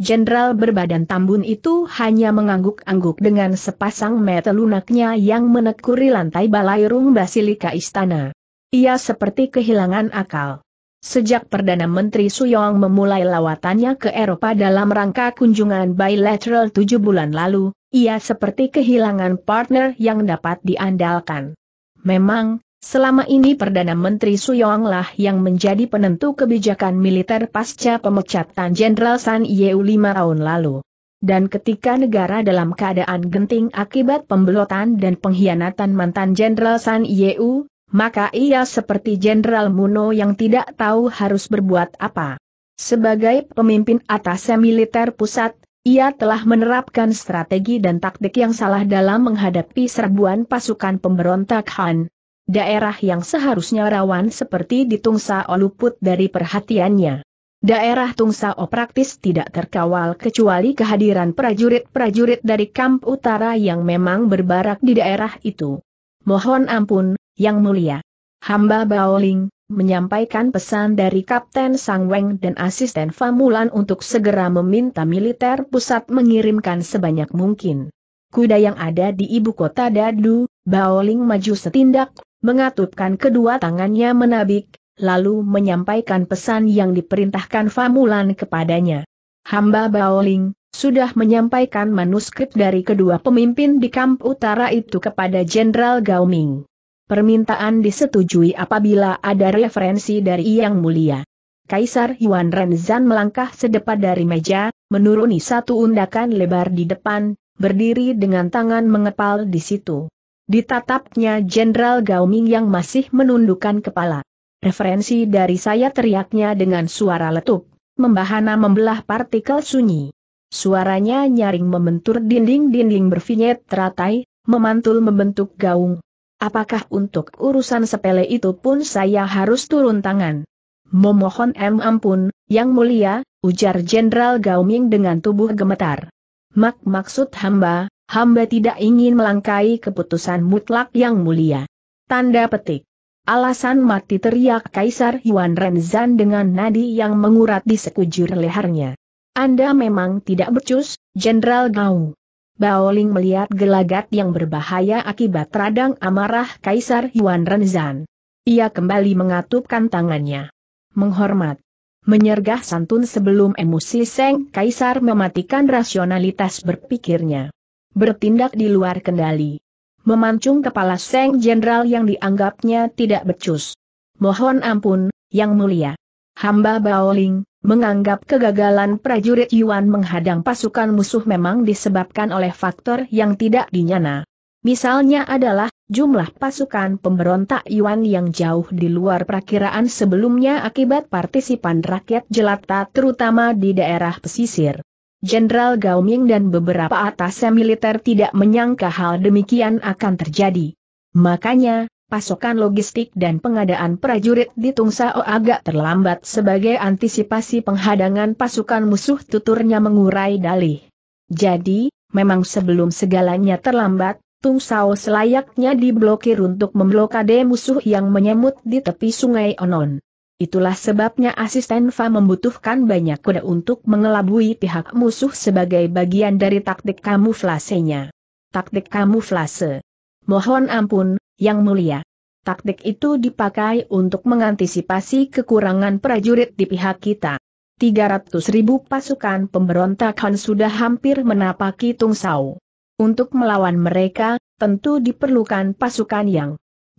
Jenderal berbadan tambun itu hanya mengangguk-angguk dengan sepasang mata lunaknya yang menekuri lantai balai rung basilika istana. Ia seperti kehilangan akal. Sejak Perdana Menteri Suyong memulai lawatannya ke Eropa dalam rangka kunjungan bilateral tujuh bulan lalu, ia seperti kehilangan partner yang dapat diandalkan. Memang, selama ini Perdana Menteri Suyong lah yang menjadi penentu kebijakan militer pasca pemecatan Jenderal San Yeu lima tahun lalu. Dan ketika negara dalam keadaan genting akibat pembelotan dan pengkhianatan mantan Jenderal San Yeu, maka ia seperti Jenderal Muno yang tidak tahu harus berbuat apa. Sebagai pemimpin atas militer pusat, ia telah menerapkan strategi dan taktik yang salah dalam menghadapi serbuan pasukan pemberontak Han. Daerah yang seharusnya rawan seperti di Tungsao luput dari perhatiannya. Daerah Tungsao praktis tidak terkawal kecuali kehadiran prajurit-prajurit dari kamp utara yang memang berbarak di daerah itu. Mohon ampun, yang Mulia. Hamba Baoling, menyampaikan pesan dari Kapten Sang Weng dan asisten Famulan untuk segera meminta militer pusat mengirimkan sebanyak mungkin. Kuda yang ada di ibu kota Dadu, Baoling maju setindak, mengatupkan kedua tangannya menabik, lalu menyampaikan pesan yang diperintahkan Famulan kepadanya. Hamba Baoling, sudah menyampaikan manuskrip dari kedua pemimpin di kamp utara itu kepada Jenderal Gaoming. Permintaan disetujui apabila ada referensi dari Yang Mulia. Kaisar Yuan Renzan melangkah sedepat dari meja, menuruni satu undakan lebar di depan, berdiri dengan tangan mengepal di situ. Ditatapnya Jenderal Gao Ming yang masih menundukkan kepala. Referensi dari saya teriaknya dengan suara letup, membahana membelah partikel sunyi. Suaranya nyaring membentur dinding-dinding bervinyet teratai, memantul membentuk gaung, Apakah untuk urusan sepele itu pun saya harus turun tangan? Memohon M ampun, yang mulia, ujar Jenderal Gaoming dengan tubuh gemetar. Mak maksud hamba, hamba tidak ingin melangkai keputusan mutlak yang mulia. Tanda petik. Alasan mati teriak Kaisar Yuan Renzan dengan nadi yang mengurat di sekujur lehernya. Anda memang tidak becus, Jenderal Gao. Baoling melihat gelagat yang berbahaya akibat radang amarah Kaisar Yuan Renzan. Ia kembali mengatupkan tangannya. Menghormat. Menyergah santun sebelum emosi Seng Kaisar mematikan rasionalitas berpikirnya. Bertindak di luar kendali. Memancung kepala Seng Jenderal yang dianggapnya tidak becus. Mohon ampun, Yang Mulia. Hamba Baoling, Menganggap kegagalan prajurit Yuan menghadang pasukan musuh memang disebabkan oleh faktor yang tidak dinyana. Misalnya adalah, jumlah pasukan pemberontak Yuan yang jauh di luar perkiraan sebelumnya akibat partisipan rakyat jelata terutama di daerah pesisir. Jenderal Gao Ming dan beberapa atasnya militer tidak menyangka hal demikian akan terjadi. Makanya, pasokan logistik dan pengadaan prajurit di Tungsao agak terlambat sebagai antisipasi penghadangan pasukan musuh tuturnya mengurai dalih. Jadi, memang sebelum segalanya terlambat, Tungsao selayaknya diblokir untuk memblokade musuh yang menyemut di tepi sungai Onon. Itulah sebabnya asisten Fa membutuhkan banyak kuda untuk mengelabui pihak musuh sebagai bagian dari taktik kamuflasenya. Taktik kamuflase. Mohon ampun, yang Mulia. Taktik itu dipakai untuk mengantisipasi kekurangan prajurit di pihak kita. 300 ribu pasukan pemberontakan sudah hampir menapaki Tungsau. Untuk melawan mereka, tentu diperlukan pasukan yang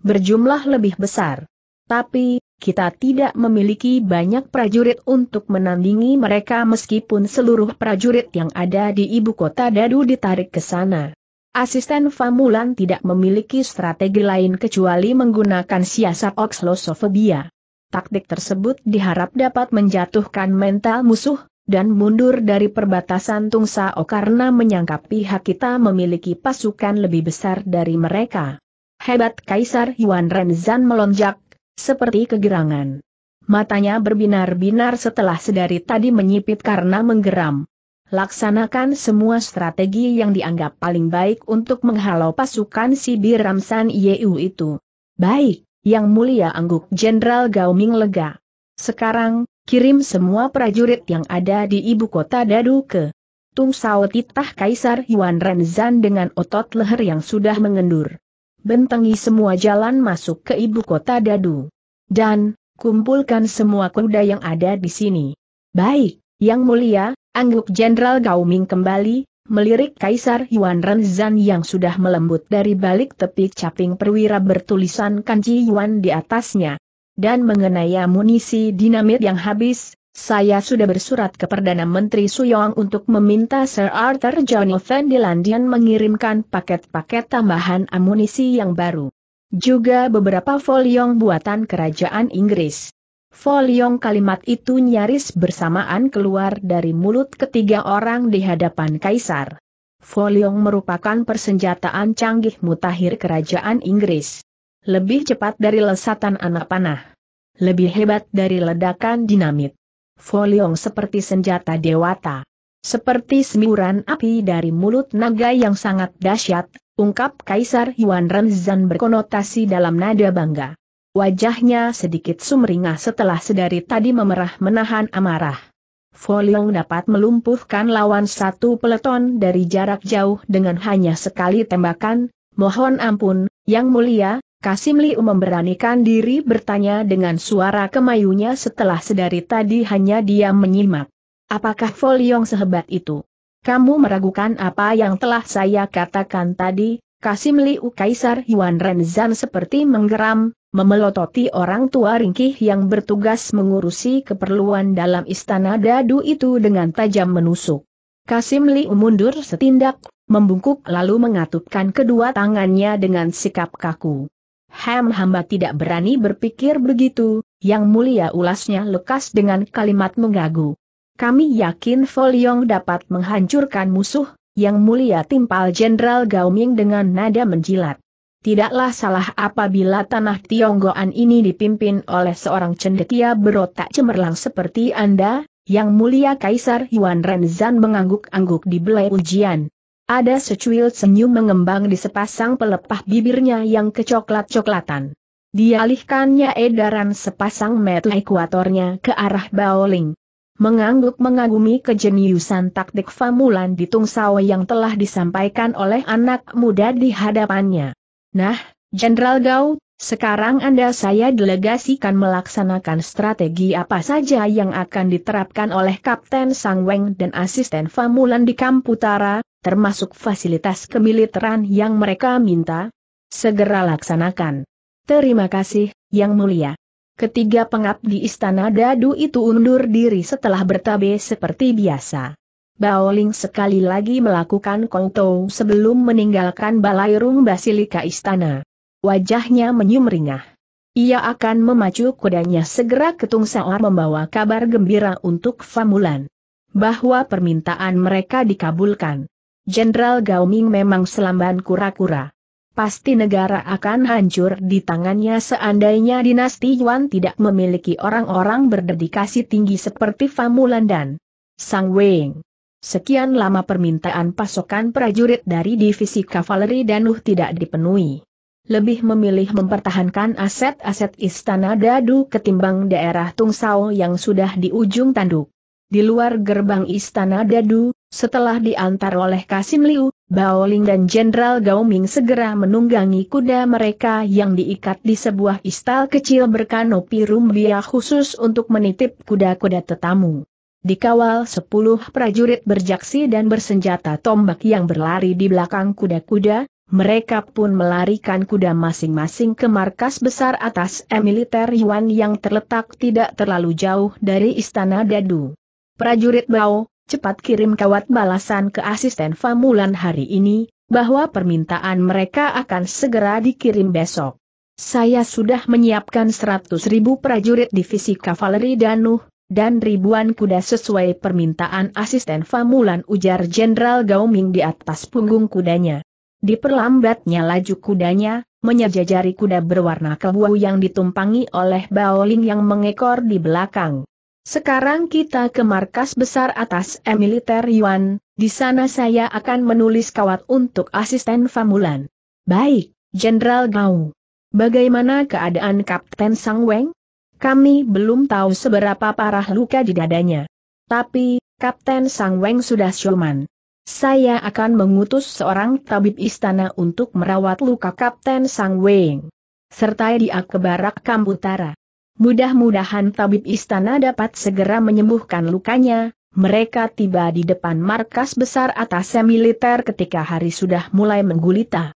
berjumlah lebih besar. Tapi, kita tidak memiliki banyak prajurit untuk menandingi mereka meskipun seluruh prajurit yang ada di ibu kota Dadu ditarik ke sana. Asisten Famulan tidak memiliki strategi lain kecuali menggunakan siasat Oxlosophobia. Taktik tersebut diharap dapat menjatuhkan mental musuh, dan mundur dari perbatasan Tung Sao karena menyangka pihak kita memiliki pasukan lebih besar dari mereka. Hebat Kaisar Yuan Renzan melonjak, seperti kegerangan. Matanya berbinar-binar setelah sedari tadi menyipit karena menggeram laksanakan semua strategi yang dianggap paling baik untuk menghalau pasukan Sibir Ramsan Yeu itu. Baik, Yang Mulia Angguk Jenderal Gao Ming lega. Sekarang, kirim semua prajurit yang ada di ibu kota Dadu ke Tung Sao Titah Kaisar Yuan Renzan dengan otot leher yang sudah mengendur. Bentengi semua jalan masuk ke ibu kota Dadu. Dan, kumpulkan semua kuda yang ada di sini. Baik, Yang Mulia, Angguk Jenderal Gao Ming kembali, melirik Kaisar Yuan Renzan yang sudah melembut dari balik tepi caping perwira bertulisan kanji Yuan di atasnya. Dan mengenai amunisi dinamit yang habis, saya sudah bersurat ke Perdana Menteri Su Suyong untuk meminta Sir Arthur Jonathan di London mengirimkan paket-paket tambahan amunisi yang baru. Juga beberapa foliong buatan kerajaan Inggris. Foliong kalimat itu nyaris bersamaan keluar dari mulut ketiga orang di hadapan kaisar. Foliong merupakan persenjataan canggih mutakhir kerajaan Inggris. Lebih cepat dari lesatan anak panah. Lebih hebat dari ledakan dinamit. Foliong seperti senjata dewata. Seperti semburan api dari mulut naga yang sangat dahsyat, ungkap Kaisar Yuan Renzan berkonotasi dalam nada bangga. Wajahnya sedikit sumringah setelah sedari tadi memerah menahan amarah. Foliong dapat melumpuhkan lawan satu peleton dari jarak jauh dengan hanya sekali tembakan, mohon ampun, yang mulia, Kasim Liu memberanikan diri bertanya dengan suara kemayunya setelah sedari tadi hanya dia menyimak. Apakah Foliong sehebat itu? Kamu meragukan apa yang telah saya katakan tadi, Kasim Liu Kaisar Yuan Renzan seperti menggeram, memelototi orang tua ringkih yang bertugas mengurusi keperluan dalam istana dadu itu dengan tajam menusuk. Kasim Liu mundur setindak, membungkuk lalu mengatupkan kedua tangannya dengan sikap kaku. Hem hamba tidak berani berpikir begitu, yang mulia ulasnya lekas dengan kalimat menggagu. Kami yakin Foliong dapat menghancurkan musuh, yang mulia timpal Jenderal Gaoming dengan nada menjilat tidaklah salah apabila tanah Tionggoan ini dipimpin oleh seorang cendekia berotak cemerlang seperti Anda, yang mulia Kaisar Yuan Renzan mengangguk-angguk di belai ujian. Ada secuil senyum mengembang di sepasang pelepah bibirnya yang kecoklat-coklatan. Dialihkannya edaran sepasang metu ekuatornya ke arah Baoling mengangguk mengagumi kejeniusan taktik famulan di Tungsawe yang telah disampaikan oleh anak muda di hadapannya. Nah, Jenderal Gao, sekarang Anda saya delegasikan melaksanakan strategi apa saja yang akan diterapkan oleh Kapten Sang Weng dan asisten Famulan di Kamputara, termasuk fasilitas kemiliteran yang mereka minta. Segera laksanakan. Terima kasih, Yang Mulia. Ketiga pengabdi istana dadu itu undur diri setelah bertabe seperti biasa. Baoling sekali lagi melakukan kongtou sebelum meninggalkan balai rung Basilika Istana. Wajahnya menyumringah. Ia akan memacu kudanya segera ke Tung membawa kabar gembira untuk Famulan. Bahwa permintaan mereka dikabulkan. Jenderal Gao Ming memang selamban kura-kura. Pasti negara akan hancur di tangannya seandainya dinasti Yuan tidak memiliki orang-orang berdedikasi tinggi seperti Famulan dan Sang Weng. Sekian lama permintaan pasokan prajurit dari divisi kavaleri Danuh tidak dipenuhi. Lebih memilih mempertahankan aset-aset istana Dadu ketimbang daerah Tungsao yang sudah di ujung tanduk. Di luar gerbang istana Dadu, setelah diantar oleh Kasim Liu, Bao Ling dan Jenderal Gao Ming segera menunggangi kuda mereka yang diikat di sebuah istal kecil berkanopi rumbia khusus untuk menitip kuda-kuda tetamu dikawal sepuluh prajurit berjaksi dan bersenjata tombak yang berlari di belakang kuda-kuda, mereka pun melarikan kuda masing-masing ke markas besar atas militer Yuan yang terletak tidak terlalu jauh dari istana Dadu. Prajurit Bao, cepat kirim kawat balasan ke asisten Famulan hari ini, bahwa permintaan mereka akan segera dikirim besok. Saya sudah menyiapkan 100.000 prajurit divisi kavaleri Danuh, dan ribuan kuda sesuai permintaan asisten Famulan ujar Jenderal Gaoming di atas punggung kudanya. Diperlambatnya laju kudanya, menyejajari kuda berwarna kelabu yang ditumpangi oleh Baoling yang mengekor di belakang. Sekarang kita ke markas besar atas e militer Yuan, di sana saya akan menulis kawat untuk asisten Famulan. Baik, Jenderal Gao. Bagaimana keadaan Kapten Sang Weng? Kami belum tahu seberapa parah luka di dadanya. Tapi, Kapten Sang Weng sudah siuman. Saya akan mengutus seorang tabib istana untuk merawat luka Kapten Sang Weng. Serta dia ke barak Kamputara. Mudah-mudahan tabib istana dapat segera menyembuhkan lukanya. Mereka tiba di depan markas besar atas militer ketika hari sudah mulai menggulita.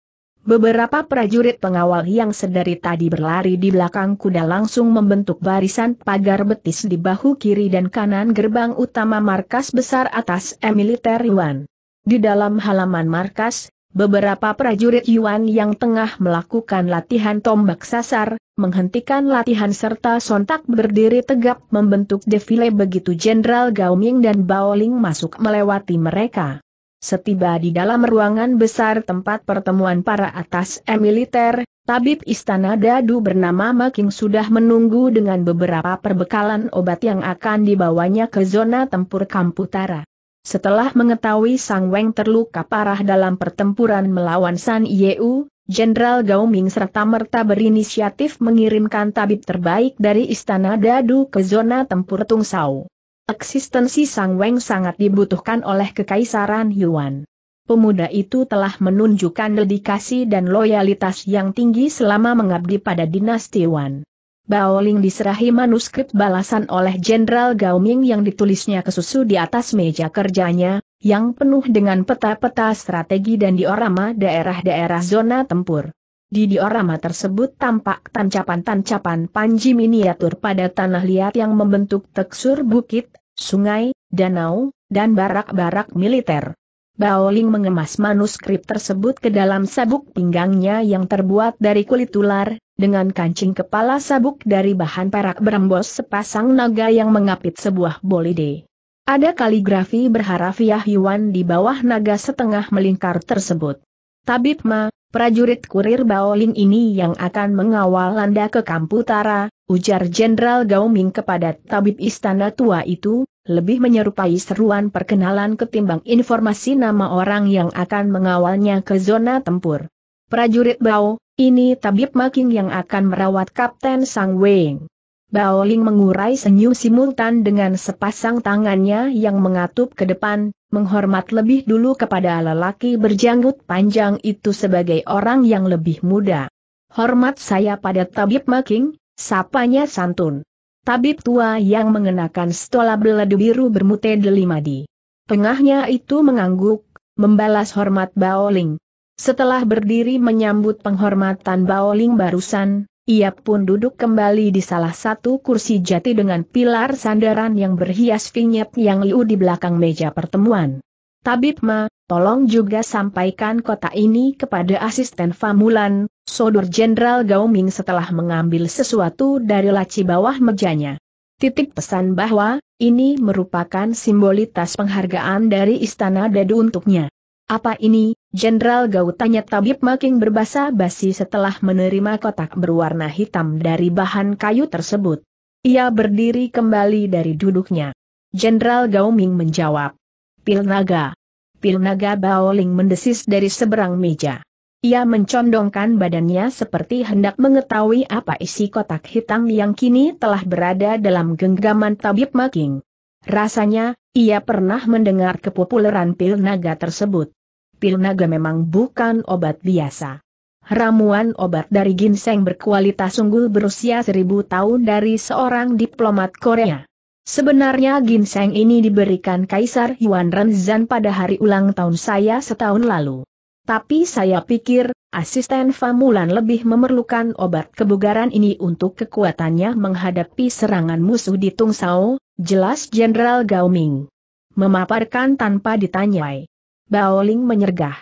Beberapa prajurit pengawal yang sedari tadi berlari di belakang kuda langsung membentuk barisan pagar betis di bahu kiri dan kanan gerbang utama markas besar atas militer Yuan. Di dalam halaman markas, beberapa prajurit Yuan yang tengah melakukan latihan tombak sasar, menghentikan latihan serta sontak berdiri tegap membentuk defile begitu Jenderal Gao Ming dan Bao Ling masuk melewati mereka. Setiba di dalam ruangan besar tempat pertemuan para atas militer, tabib istana dadu bernama Making sudah menunggu dengan beberapa perbekalan obat yang akan dibawanya ke zona tempur Kamputara. Setelah mengetahui Sang Weng terluka parah dalam pertempuran melawan San Yeu, Jenderal Gao Ming serta merta berinisiatif mengirimkan tabib terbaik dari istana dadu ke zona tempur Tung Tungsau. Eksistensi Sang Weng sangat dibutuhkan oleh Kekaisaran Yuan. Pemuda itu telah menunjukkan dedikasi dan loyalitas yang tinggi selama mengabdi pada dinasti Yuan. Bao Ling diserahi manuskrip balasan oleh Jenderal Gao Ming yang ditulisnya kesusu di atas meja kerjanya, yang penuh dengan peta-peta strategi dan diorama daerah-daerah zona tempur. Di diorama tersebut tampak tancapan-tancapan panji miniatur pada tanah liat yang membentuk tekstur bukit, sungai, danau, dan barak-barak militer. Baoling mengemas manuskrip tersebut ke dalam sabuk pinggangnya yang terbuat dari kulit ular, dengan kancing kepala sabuk dari bahan perak berembos sepasang naga yang mengapit sebuah bolide. Ada kaligrafi berharafiah Yuan di bawah naga setengah melingkar tersebut. Tabib Ma, Prajurit kurir Baolin ini yang akan mengawal Landa ke Kamputara, ujar Jenderal Gaoming kepada tabib istana tua itu, lebih menyerupai seruan perkenalan ketimbang informasi nama orang yang akan mengawalnya ke zona tempur. Prajurit Bao, ini tabib making yang akan merawat Kapten Sang Weng. Baoling mengurai senyum simultan dengan sepasang tangannya yang mengatup ke depan, menghormat lebih dulu kepada lelaki berjanggut panjang itu sebagai orang yang lebih muda. Hormat saya pada Tabib Making, sapanya santun. Tabib tua yang mengenakan stola beledu biru bermute delimadi. Tengahnya itu mengangguk, membalas hormat Baoling. Setelah berdiri menyambut penghormatan Baoling barusan, ia pun duduk kembali di salah satu kursi jati dengan pilar sandaran yang berhias vinyet yang liu di belakang meja pertemuan. Tabib Ma, tolong juga sampaikan kota ini kepada asisten Famulan, sodor Jenderal Gao Ming setelah mengambil sesuatu dari laci bawah mejanya. Titik pesan bahwa, ini merupakan simbolitas penghargaan dari Istana Dadu untuknya. Apa ini, Jenderal tanya Tabib makin berbahasa basi setelah menerima kotak berwarna hitam dari bahan kayu tersebut. Ia berdiri kembali dari duduknya. Jenderal Ming menjawab. Pil naga. Pil naga Baoling mendesis dari seberang meja. Ia mencondongkan badannya seperti hendak mengetahui apa isi kotak hitam yang kini telah berada dalam genggaman Tabib Making. Rasanya, ia pernah mendengar kepopuleran pil naga tersebut pil naga memang bukan obat biasa. Ramuan obat dari ginseng berkualitas sungguh berusia seribu tahun dari seorang diplomat Korea. Sebenarnya ginseng ini diberikan Kaisar Yuan Renzan pada hari ulang tahun saya setahun lalu. Tapi saya pikir, asisten Famulan lebih memerlukan obat kebugaran ini untuk kekuatannya menghadapi serangan musuh di Tungsao, jelas Jenderal Gao Ming, Memaparkan tanpa ditanyai. Baoling menyergah.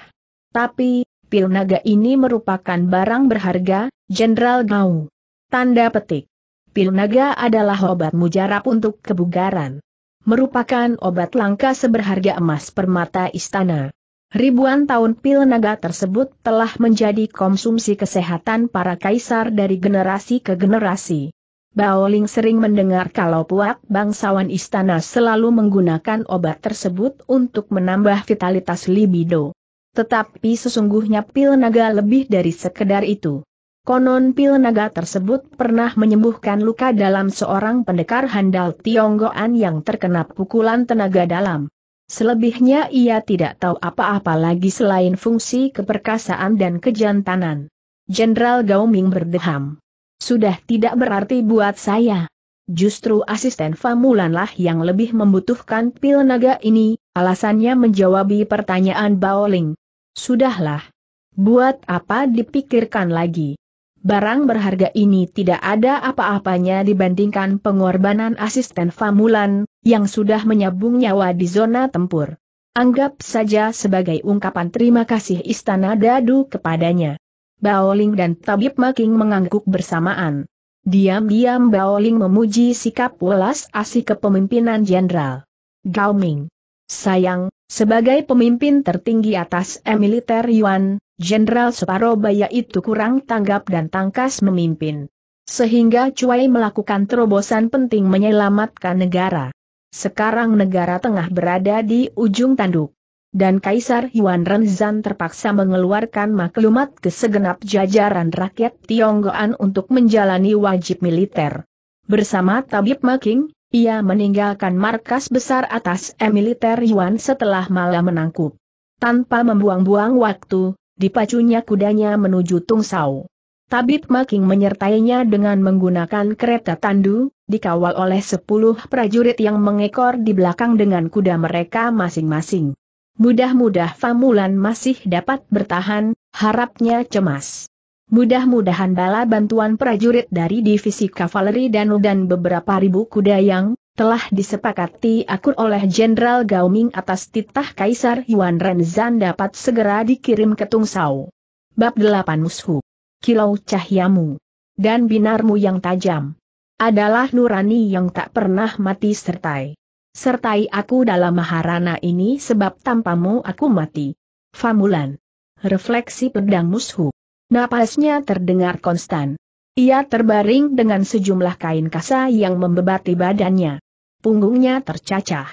Tapi, pil naga ini merupakan barang berharga, Jenderal Gao. Tanda petik. Pil naga adalah obat mujarab untuk kebugaran. Merupakan obat langka seberharga emas permata istana. Ribuan tahun pil naga tersebut telah menjadi konsumsi kesehatan para kaisar dari generasi ke generasi. Bao Ling sering mendengar kalau puak bangsawan istana selalu menggunakan obat tersebut untuk menambah vitalitas libido. Tetapi sesungguhnya pil naga lebih dari sekedar itu. Konon pil naga tersebut pernah menyembuhkan luka dalam seorang pendekar handal Tionggoan yang terkena pukulan tenaga dalam. Selebihnya ia tidak tahu apa-apa lagi selain fungsi keperkasaan dan kejantanan. Jenderal Gao Ming berdeham sudah tidak berarti buat saya. Justru asisten Famulanlah yang lebih membutuhkan pil naga ini, alasannya menjawabi pertanyaan Baoling. Sudahlah. Buat apa dipikirkan lagi? Barang berharga ini tidak ada apa-apanya dibandingkan pengorbanan asisten Famulan, yang sudah menyabung nyawa di zona tempur. Anggap saja sebagai ungkapan terima kasih Istana Dadu kepadanya. Baoling dan Tabib Making mengangguk bersamaan. Diam-diam Baoling memuji sikap welas asih kepemimpinan jenderal. Gao Ming. Sayang, sebagai pemimpin tertinggi atas militer Yuan, Jenderal Separobaya itu kurang tanggap dan tangkas memimpin. Sehingga Cuai melakukan terobosan penting menyelamatkan negara. Sekarang negara tengah berada di ujung tanduk dan Kaisar Yuan Renzan terpaksa mengeluarkan maklumat ke segenap jajaran rakyat Tionggoan untuk menjalani wajib militer. Bersama Tabib Making, ia meninggalkan markas besar atas emiliter militer Yuan setelah malam menangkup. Tanpa membuang-buang waktu, dipacunya kudanya menuju Tungsau. Tabib Making menyertainya dengan menggunakan kereta tandu, dikawal oleh sepuluh prajurit yang mengekor di belakang dengan kuda mereka masing-masing. Mudah-mudah Famulan masih dapat bertahan, harapnya cemas. Mudah-mudahan bala bantuan prajurit dari divisi kavaleri Danu dan beberapa ribu kuda yang telah disepakati akur oleh Jenderal Gaoming atas titah Kaisar Yuan Renzan dapat segera dikirim ke Tungsau. Bab 8 Musuh, Kilau Cahyamu Dan Binarmu yang tajam Adalah nurani yang tak pernah mati sertai Sertai aku dalam maharana ini sebab tanpamu aku mati. Famulan. Refleksi pedang musuh. Napasnya terdengar konstan. Ia terbaring dengan sejumlah kain kasa yang membebati badannya. Punggungnya tercacah.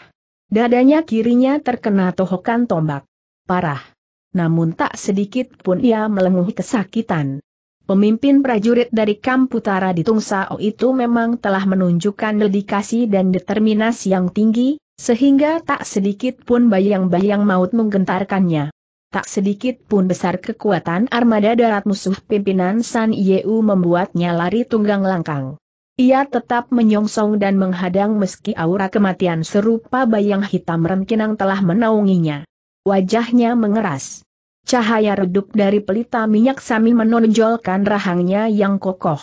Dadanya kirinya terkena tohokan tombak. Parah. Namun tak sedikit pun ia melenguh kesakitan. Pemimpin prajurit dari Kamputara di Tungsao itu memang telah menunjukkan dedikasi dan determinasi yang tinggi, sehingga tak sedikit pun bayang-bayang maut menggentarkannya. Tak sedikit pun besar kekuatan armada darat musuh pimpinan San Yeu membuatnya lari tunggang langkang. Ia tetap menyongsong dan menghadang meski aura kematian serupa bayang hitam rengkinang telah menaunginya. Wajahnya mengeras. Cahaya redup dari pelita minyak Sami menonjolkan rahangnya yang kokoh.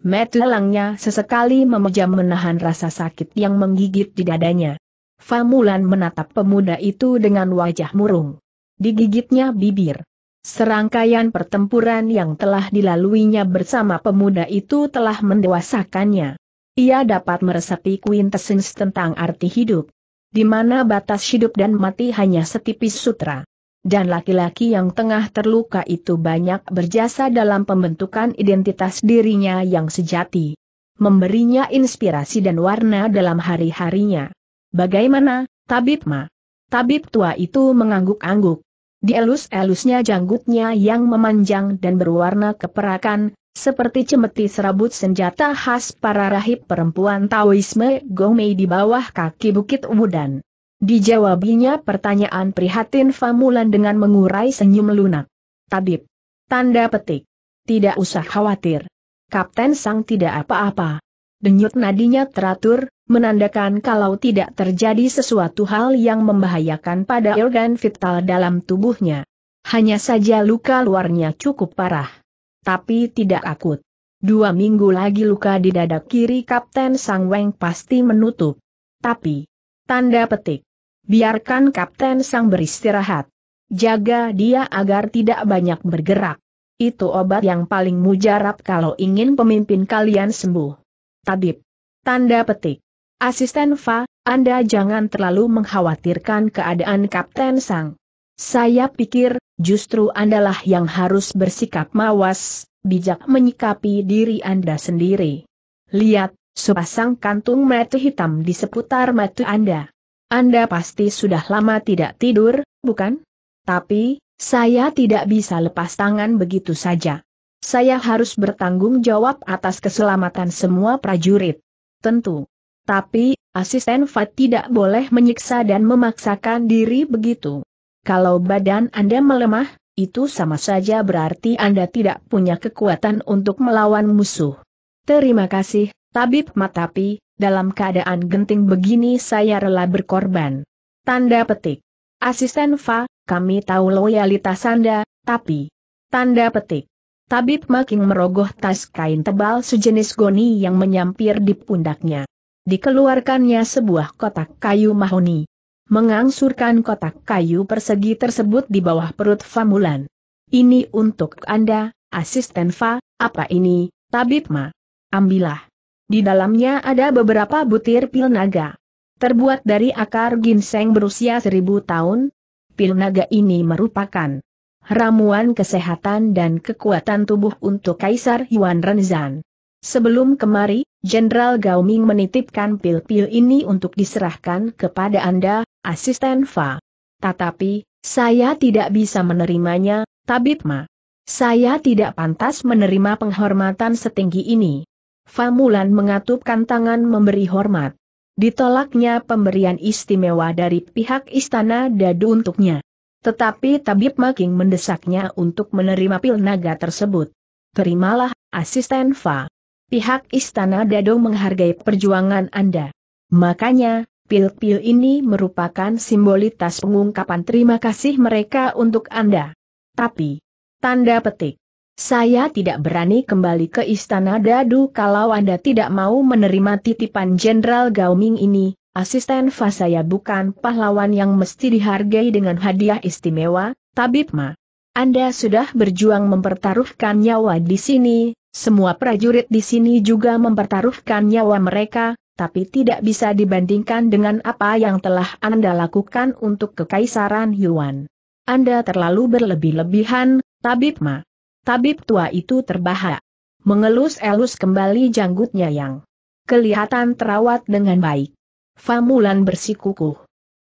Met lelangnya sesekali memejam menahan rasa sakit yang menggigit di dadanya. Famulan menatap pemuda itu dengan wajah murung. Digigitnya bibir. Serangkaian pertempuran yang telah dilaluinya bersama pemuda itu telah mendewasakannya. Ia dapat meresapi kuintesens tentang arti hidup. Di mana batas hidup dan mati hanya setipis sutra dan laki-laki yang tengah terluka itu banyak berjasa dalam pembentukan identitas dirinya yang sejati. Memberinya inspirasi dan warna dalam hari-harinya. Bagaimana, Tabib Ma? Tabib tua itu mengangguk-angguk. Dielus-elusnya janggutnya yang memanjang dan berwarna keperakan, seperti cemeti serabut senjata khas para rahib perempuan Taoisme Gomei di bawah kaki Bukit Wudan. Dijawabinya pertanyaan prihatin Famulan dengan mengurai senyum lunak. Tabib. Tanda petik. Tidak usah khawatir. Kapten Sang tidak apa-apa. Denyut nadinya teratur, menandakan kalau tidak terjadi sesuatu hal yang membahayakan pada organ vital dalam tubuhnya. Hanya saja luka luarnya cukup parah. Tapi tidak akut. Dua minggu lagi luka di dada kiri Kapten Sang Weng pasti menutup. Tapi, tanda petik, biarkan Kapten Sang beristirahat. Jaga dia agar tidak banyak bergerak. Itu obat yang paling mujarab kalau ingin pemimpin kalian sembuh. Tabib. Tanda petik. Asisten Fa, Anda jangan terlalu mengkhawatirkan keadaan Kapten Sang. Saya pikir, justru Andalah yang harus bersikap mawas, bijak menyikapi diri Anda sendiri. Lihat, sepasang kantung mata hitam di seputar mata Anda. Anda pasti sudah lama tidak tidur, bukan? Tapi, saya tidak bisa lepas tangan begitu saja. Saya harus bertanggung jawab atas keselamatan semua prajurit. Tentu. Tapi, asisten Fat tidak boleh menyiksa dan memaksakan diri begitu. Kalau badan Anda melemah, itu sama saja berarti Anda tidak punya kekuatan untuk melawan musuh. Terima kasih, Tabib Matapi, dalam keadaan genting begini saya rela berkorban. Tanda petik. Asisten Fa, kami tahu loyalitas Anda, tapi... Tanda petik. Tabib makin merogoh tas kain tebal sejenis goni yang menyampir di pundaknya. Dikeluarkannya sebuah kotak kayu mahoni. Mengangsurkan kotak kayu persegi tersebut di bawah perut Famulan. Ini untuk Anda, asisten Fa, apa ini, Tabib Ma? Ambillah. Di dalamnya ada beberapa butir pil naga. Terbuat dari akar ginseng berusia seribu tahun, pil naga ini merupakan ramuan kesehatan dan kekuatan tubuh untuk Kaisar Yuan Renzan. Sebelum kemari, Jenderal Gaoming menitipkan pil-pil ini untuk diserahkan kepada Anda, asisten Fa. Tetapi, saya tidak bisa menerimanya, Tabitma. Saya tidak pantas menerima penghormatan setinggi ini. Famulan mengatupkan tangan memberi hormat. Ditolaknya pemberian istimewa dari pihak istana dadu untuknya. Tetapi Tabib Making mendesaknya untuk menerima pil naga tersebut. Terimalah, asisten Fa. Pihak istana dadu menghargai perjuangan Anda. Makanya, pil-pil ini merupakan simbolitas pengungkapan terima kasih mereka untuk Anda. Tapi, tanda petik. Saya tidak berani kembali ke istana dadu kalau Anda tidak mau menerima titipan Jenderal Gaoming ini, asisten Fa saya bukan pahlawan yang mesti dihargai dengan hadiah istimewa, Tabib Ma. Anda sudah berjuang mempertaruhkan nyawa di sini, semua prajurit di sini juga mempertaruhkan nyawa mereka, tapi tidak bisa dibandingkan dengan apa yang telah Anda lakukan untuk Kekaisaran Yuan. Anda terlalu berlebih-lebihan, Tabib Ma. Tabib tua itu terbahak. Mengelus-elus kembali janggutnya yang kelihatan terawat dengan baik. Famulan bersikukuh.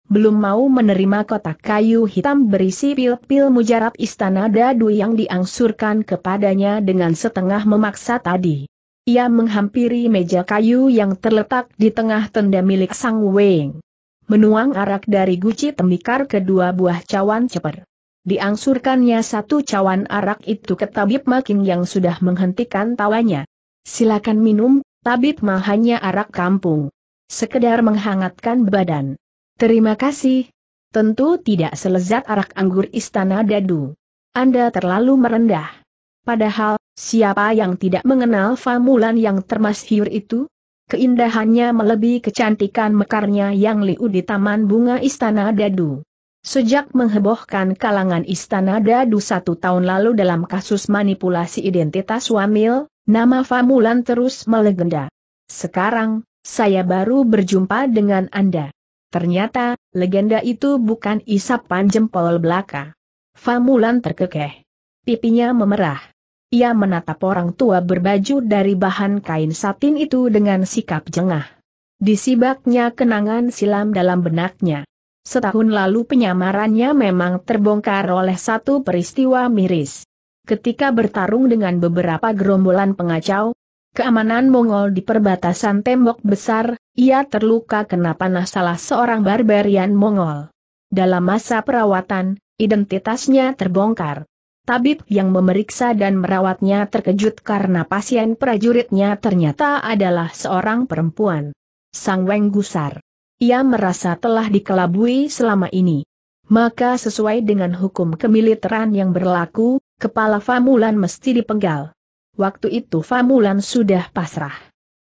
Belum mau menerima kotak kayu hitam berisi pil-pil mujarab istana dadu yang diangsurkan kepadanya dengan setengah memaksa tadi. Ia menghampiri meja kayu yang terletak di tengah tenda milik Sang Weng menuang arak dari guci tembikar kedua buah cawan ceper. Diangsurkannya satu cawan arak itu ke tabib makin yang sudah menghentikan tawanya. Silakan minum, tabib mah hanya arak kampung. Sekedar menghangatkan badan. Terima kasih. Tentu tidak selezat arak anggur istana dadu. Anda terlalu merendah. Padahal, siapa yang tidak mengenal famulan yang termasyhur itu? Keindahannya melebihi kecantikan mekarnya yang liu di taman bunga istana dadu. Sejak menghebohkan kalangan Istana Dadu satu tahun lalu dalam kasus manipulasi identitas Wamil, nama Famulan terus melegenda. Sekarang, saya baru berjumpa dengan Anda. Ternyata, legenda itu bukan isapan jempol belaka. Famulan terkekeh. Pipinya memerah. Ia menatap orang tua berbaju dari bahan kain satin itu dengan sikap jengah. Disibaknya kenangan silam dalam benaknya. Setahun lalu penyamarannya memang terbongkar oleh satu peristiwa miris. Ketika bertarung dengan beberapa gerombolan pengacau, keamanan Mongol di perbatasan tembok besar, ia terluka kena panah salah seorang barbarian Mongol. Dalam masa perawatan, identitasnya terbongkar. Tabib yang memeriksa dan merawatnya terkejut karena pasien prajuritnya ternyata adalah seorang perempuan. Sang Weng Gusar. Ia merasa telah dikelabui selama ini. Maka sesuai dengan hukum kemiliteran yang berlaku, kepala Famulan mesti dipenggal. Waktu itu Famulan sudah pasrah.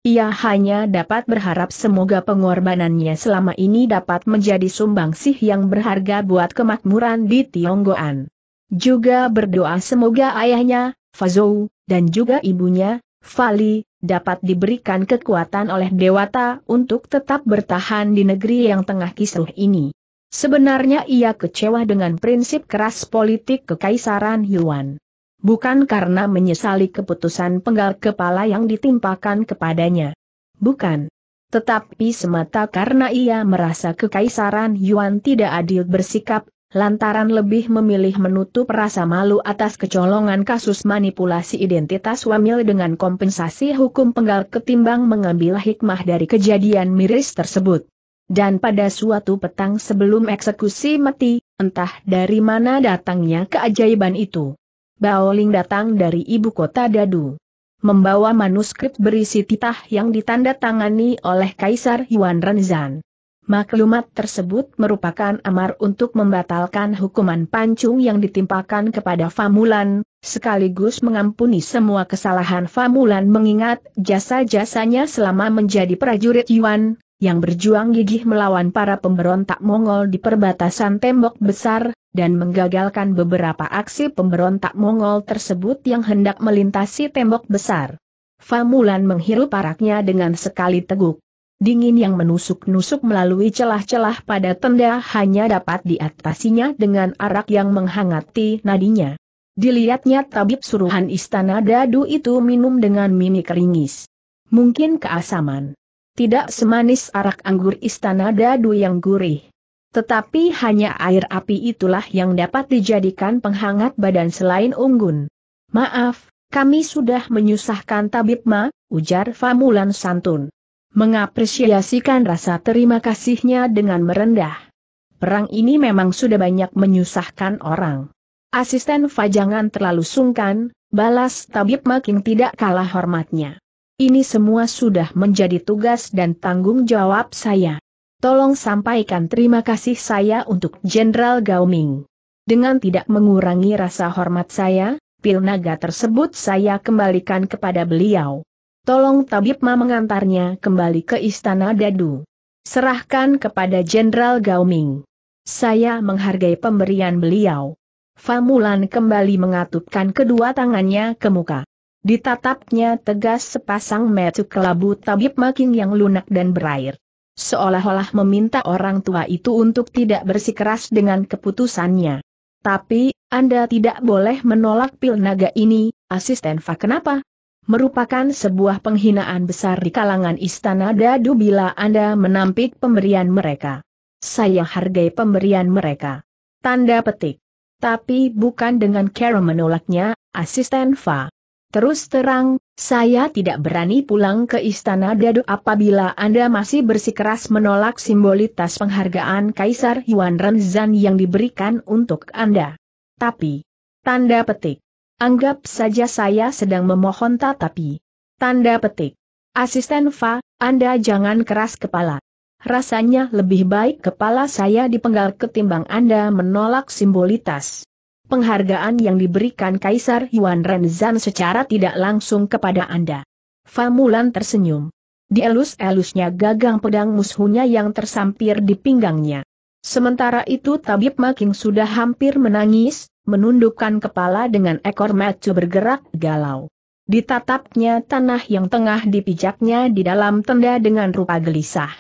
Ia hanya dapat berharap semoga pengorbanannya selama ini dapat menjadi sumbangsih yang berharga buat kemakmuran di Tionggoan. Juga berdoa semoga ayahnya, Fazou, dan juga ibunya, Fali, dapat diberikan kekuatan oleh Dewata untuk tetap bertahan di negeri yang tengah kisruh ini. Sebenarnya ia kecewa dengan prinsip keras politik kekaisaran Yuan. Bukan karena menyesali keputusan penggal kepala yang ditimpakan kepadanya. Bukan. Tetapi semata karena ia merasa kekaisaran Yuan tidak adil bersikap lantaran lebih memilih menutup rasa malu atas kecolongan kasus manipulasi identitas wamil dengan kompensasi hukum penggal ketimbang mengambil hikmah dari kejadian miris tersebut. Dan pada suatu petang sebelum eksekusi mati, entah dari mana datangnya keajaiban itu. Baoling datang dari ibu kota Dadu. Membawa manuskrip berisi titah yang ditandatangani oleh Kaisar Yuan Renzan. Maklumat tersebut merupakan amar untuk membatalkan hukuman pancung yang ditimpakan kepada Famulan, sekaligus mengampuni semua kesalahan Famulan mengingat jasa-jasanya selama menjadi prajurit Yuan, yang berjuang gigih melawan para pemberontak Mongol di perbatasan tembok besar, dan menggagalkan beberapa aksi pemberontak Mongol tersebut yang hendak melintasi tembok besar. Famulan menghirup paraknya dengan sekali teguk. Dingin yang menusuk-nusuk melalui celah-celah pada tenda hanya dapat diatasinya dengan arak yang menghangati nadinya. Dilihatnya tabib suruhan istana dadu itu minum dengan mimik keringis. Mungkin keasaman. Tidak semanis arak anggur istana dadu yang gurih. Tetapi hanya air api itulah yang dapat dijadikan penghangat badan selain unggun. Maaf, kami sudah menyusahkan tabib ma, ujar Famulan santun mengapresiasikan rasa terima kasihnya dengan merendah. Perang ini memang sudah banyak menyusahkan orang. Asisten Fajangan terlalu sungkan, balas tabib makin tidak kalah hormatnya. Ini semua sudah menjadi tugas dan tanggung jawab saya. Tolong sampaikan terima kasih saya untuk Jenderal Gaoming. Dengan tidak mengurangi rasa hormat saya, pil naga tersebut saya kembalikan kepada beliau tolong Tabib Ma mengantarnya kembali ke Istana Dadu. Serahkan kepada Jenderal Gaoming. Saya menghargai pemberian beliau. Famulan kembali mengatupkan kedua tangannya ke muka. Ditatapnya tegas sepasang mata kelabu Tabib makin yang lunak dan berair. Seolah-olah meminta orang tua itu untuk tidak bersikeras dengan keputusannya. Tapi, Anda tidak boleh menolak pil naga ini, asisten Fa kenapa? merupakan sebuah penghinaan besar di kalangan istana dadu bila Anda menampik pemberian mereka. Saya hargai pemberian mereka. Tanda petik. Tapi bukan dengan cara menolaknya, asisten Fa. Terus terang, saya tidak berani pulang ke istana dadu apabila Anda masih bersikeras menolak simbolitas penghargaan Kaisar Yuan Renzan yang diberikan untuk Anda. Tapi, tanda petik. Anggap saja saya sedang memohon tatapi. Tanda petik. Asisten Fa, Anda jangan keras kepala. Rasanya lebih baik kepala saya dipenggal ketimbang Anda menolak simbolitas. Penghargaan yang diberikan Kaisar Yuan Renzan secara tidak langsung kepada Anda. Fa Mulan tersenyum. Dielus-elusnya gagang pedang musuhnya yang tersampir di pinggangnya. Sementara itu Tabib Making sudah hampir menangis, menundukkan kepala dengan ekor macu bergerak galau. Ditatapnya tanah yang tengah dipijaknya di dalam tenda dengan rupa gelisah.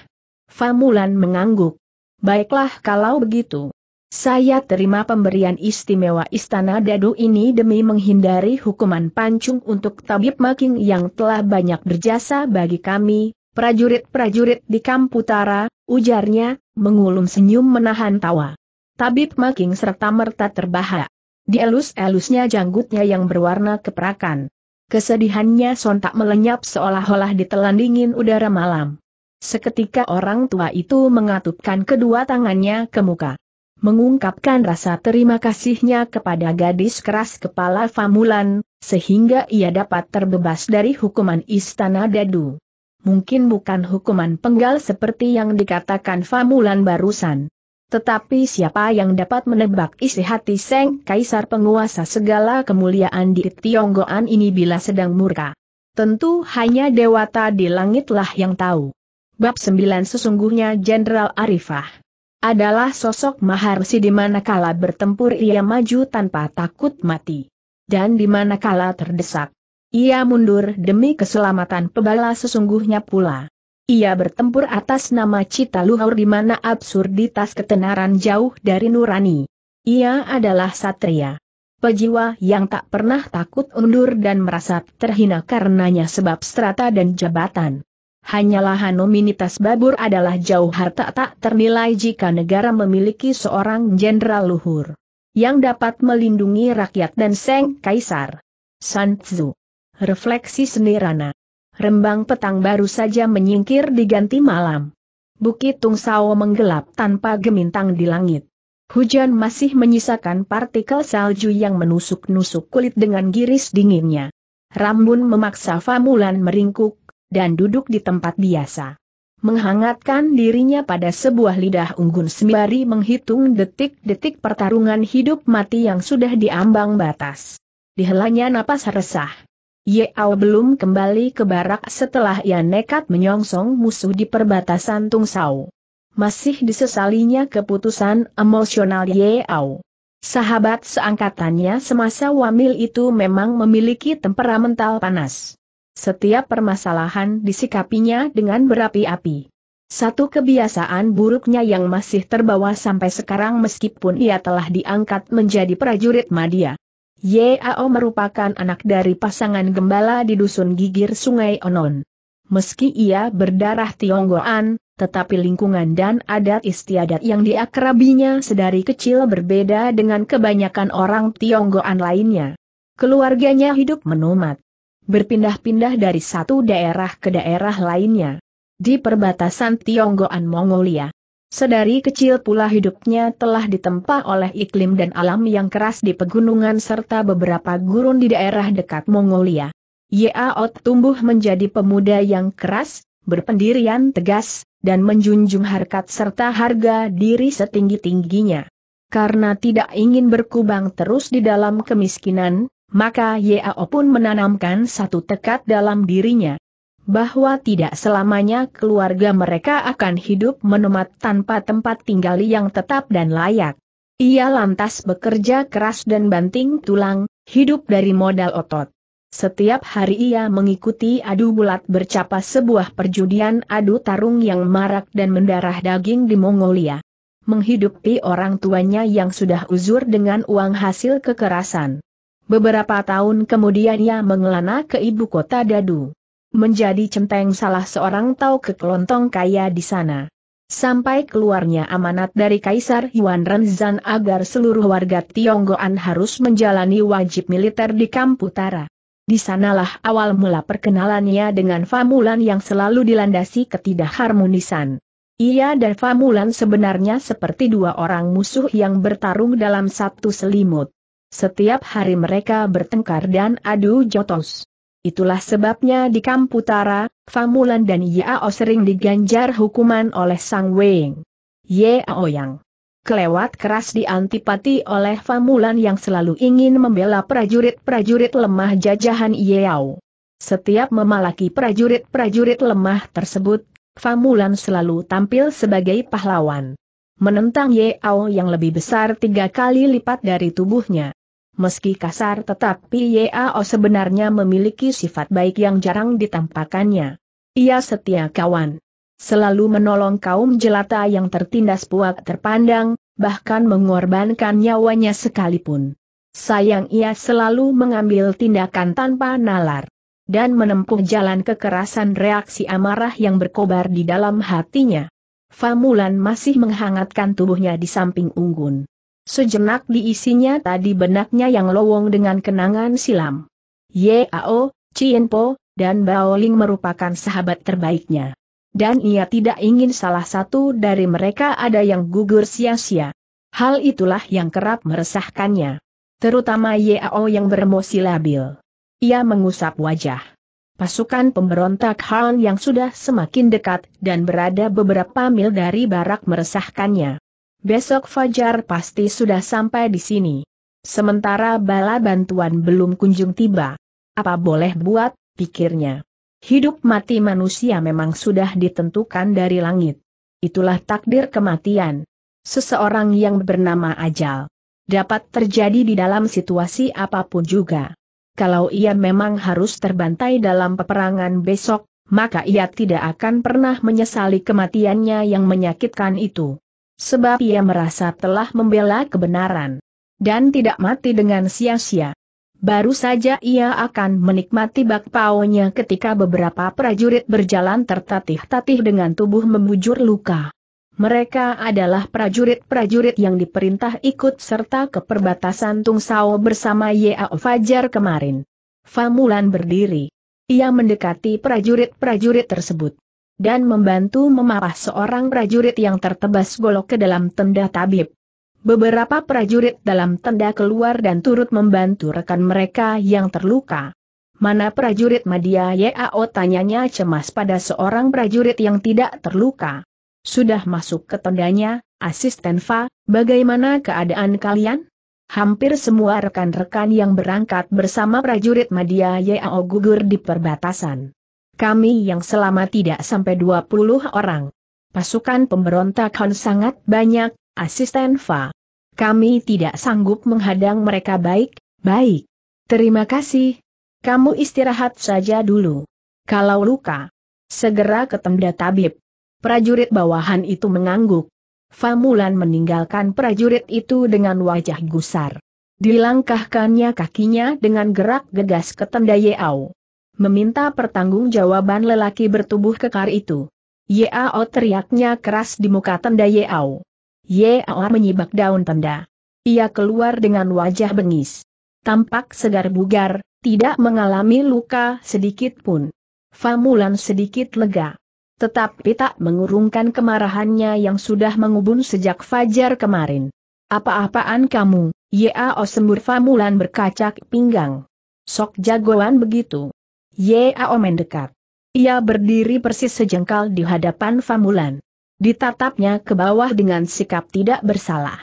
Famulan mengangguk. Baiklah kalau begitu. Saya terima pemberian istimewa Istana Dadu ini demi menghindari hukuman pancung untuk Tabib Making yang telah banyak berjasa bagi kami, prajurit-prajurit di Kamputara, ujarnya, mengulum senyum menahan tawa. Tabib Making serta merta terbahak. Dielus-elusnya janggutnya yang berwarna keperakan. Kesedihannya sontak melenyap seolah-olah ditelan dingin udara malam. Seketika orang tua itu mengatupkan kedua tangannya ke muka. Mengungkapkan rasa terima kasihnya kepada gadis keras kepala Famulan, sehingga ia dapat terbebas dari hukuman istana dadu. Mungkin bukan hukuman penggal seperti yang dikatakan Famulan barusan. Tetapi siapa yang dapat menebak isi hati Seng Kaisar penguasa segala kemuliaan di Tionggoan ini bila sedang murka? Tentu hanya dewata di langitlah yang tahu. Bab 9 sesungguhnya Jenderal Arifah adalah sosok maharsi di mana bertempur ia maju tanpa takut mati. Dan di mana terdesak, ia mundur demi keselamatan pebala sesungguhnya pula. Ia bertempur atas nama Cita Luhur di mana absurditas ketenaran jauh dari nurani. Ia adalah satria. Pejiwa yang tak pernah takut undur dan merasa terhina karenanya sebab strata dan jabatan. Hanyalah hanominitas babur adalah jauh harta tak ternilai jika negara memiliki seorang jenderal luhur yang dapat melindungi rakyat dan Seng Kaisar. Sanzu. Refleksi Senirana rembang petang baru saja menyingkir diganti malam. Bukit Tung Sawo menggelap tanpa gemintang di langit. Hujan masih menyisakan partikel salju yang menusuk-nusuk kulit dengan giris dinginnya. Rambun memaksa Famulan meringkuk, dan duduk di tempat biasa. Menghangatkan dirinya pada sebuah lidah unggun sembari menghitung detik-detik pertarungan hidup mati yang sudah diambang batas. Dihelanya napas resah. Yeao belum kembali ke barak setelah ia nekat menyongsong musuh di perbatasan Tungsau. Masih disesalinya keputusan emosional Yeao. Sahabat seangkatannya semasa wamil itu memang memiliki temperamental panas. Setiap permasalahan disikapinya dengan berapi-api. Satu kebiasaan buruknya yang masih terbawa sampai sekarang meskipun ia telah diangkat menjadi prajurit Madia. Yao merupakan anak dari pasangan gembala di dusun Gigir Sungai Onon. Meski ia berdarah Tionggoan, tetapi lingkungan dan adat istiadat yang diakrabinya sedari kecil berbeda dengan kebanyakan orang Tionggoan lainnya. Keluarganya hidup menomad, berpindah-pindah dari satu daerah ke daerah lainnya. Di perbatasan Tionggoan Mongolia, Sedari kecil pula hidupnya telah ditempa oleh iklim dan alam yang keras di pegunungan serta beberapa gurun di daerah dekat Mongolia. Yaot tumbuh menjadi pemuda yang keras, berpendirian tegas, dan menjunjung harkat serta harga diri setinggi-tingginya. Karena tidak ingin berkubang terus di dalam kemiskinan, maka Yao pun menanamkan satu tekad dalam dirinya bahwa tidak selamanya keluarga mereka akan hidup menemat tanpa tempat tinggal yang tetap dan layak. Ia lantas bekerja keras dan banting tulang, hidup dari modal otot. Setiap hari ia mengikuti adu bulat bercapa sebuah perjudian adu tarung yang marak dan mendarah daging di Mongolia. Menghidupi orang tuanya yang sudah uzur dengan uang hasil kekerasan. Beberapa tahun kemudian ia mengelana ke ibu kota Dadu menjadi centeng salah seorang tau kekelontong kaya di sana. Sampai keluarnya amanat dari Kaisar Yuan Renzan agar seluruh warga Tionggoan harus menjalani wajib militer di Kamputara. Di sanalah awal mula perkenalannya dengan Famulan yang selalu dilandasi ketidakharmonisan. Ia dan Famulan sebenarnya seperti dua orang musuh yang bertarung dalam satu selimut. Setiap hari mereka bertengkar dan adu jotos. Itulah sebabnya di Kamputara, Famulan dan Yao sering diganjar hukuman oleh Sang Weng. Yao yang kelewat keras diantipati oleh Famulan yang selalu ingin membela prajurit-prajurit lemah jajahan Yao. Setiap memalaki prajurit-prajurit lemah tersebut, Famulan selalu tampil sebagai pahlawan. Menentang Yao yang lebih besar tiga kali lipat dari tubuhnya. Meski kasar tetapi Yao sebenarnya memiliki sifat baik yang jarang ditampakannya. Ia setia kawan. Selalu menolong kaum jelata yang tertindas puak terpandang, bahkan mengorbankan nyawanya sekalipun. Sayang ia selalu mengambil tindakan tanpa nalar. Dan menempuh jalan kekerasan reaksi amarah yang berkobar di dalam hatinya. Famulan masih menghangatkan tubuhnya di samping unggun. Sejenak diisinya tadi benaknya yang lowong dengan kenangan silam. Yao, Cienpo, Po, dan Baoling merupakan sahabat terbaiknya. Dan ia tidak ingin salah satu dari mereka ada yang gugur sia-sia. Hal itulah yang kerap meresahkannya. Terutama Yao yang bermosi labil. Ia mengusap wajah. Pasukan pemberontak Han yang sudah semakin dekat dan berada beberapa mil dari barak meresahkannya besok Fajar pasti sudah sampai di sini. Sementara bala bantuan belum kunjung tiba. Apa boleh buat, pikirnya. Hidup mati manusia memang sudah ditentukan dari langit. Itulah takdir kematian. Seseorang yang bernama ajal. Dapat terjadi di dalam situasi apapun juga. Kalau ia memang harus terbantai dalam peperangan besok, maka ia tidak akan pernah menyesali kematiannya yang menyakitkan itu sebab ia merasa telah membela kebenaran. Dan tidak mati dengan sia-sia. Baru saja ia akan menikmati bakpaunya ketika beberapa prajurit berjalan tertatih-tatih dengan tubuh membujur luka. Mereka adalah prajurit-prajurit yang diperintah ikut serta ke perbatasan Tungsao bersama Yao Fajar kemarin. Famulan berdiri. Ia mendekati prajurit-prajurit tersebut dan membantu memapah seorang prajurit yang tertebas golok ke dalam tenda tabib. Beberapa prajurit dalam tenda keluar dan turut membantu rekan mereka yang terluka. Mana prajurit media Yao tanyanya cemas pada seorang prajurit yang tidak terluka. Sudah masuk ke tendanya, asisten Fa, bagaimana keadaan kalian? Hampir semua rekan-rekan yang berangkat bersama prajurit media Yao gugur di perbatasan kami yang selama tidak sampai 20 orang. Pasukan pemberontak pemberontakan sangat banyak, asisten Fa. Kami tidak sanggup menghadang mereka baik, baik. Terima kasih. Kamu istirahat saja dulu. Kalau luka, segera ke tenda tabib. Prajurit bawahan itu mengangguk. Famulan meninggalkan prajurit itu dengan wajah gusar. Dilangkahkannya kakinya dengan gerak gegas ke tenda Yeau meminta pertanggungjawaban lelaki bertubuh kekar itu. Yao teriaknya keras di muka tenda Yao. Yao menyibak daun tenda. Ia keluar dengan wajah bengis. Tampak segar bugar, tidak mengalami luka sedikit pun. Famulan sedikit lega. Tetapi tak mengurungkan kemarahannya yang sudah mengubun sejak fajar kemarin. Apa-apaan kamu, Yao sembur Famulan berkacak pinggang. Sok jagoan begitu. Yao mendekat. Ia berdiri persis sejengkal di hadapan Famulan. Ditatapnya ke bawah dengan sikap tidak bersalah.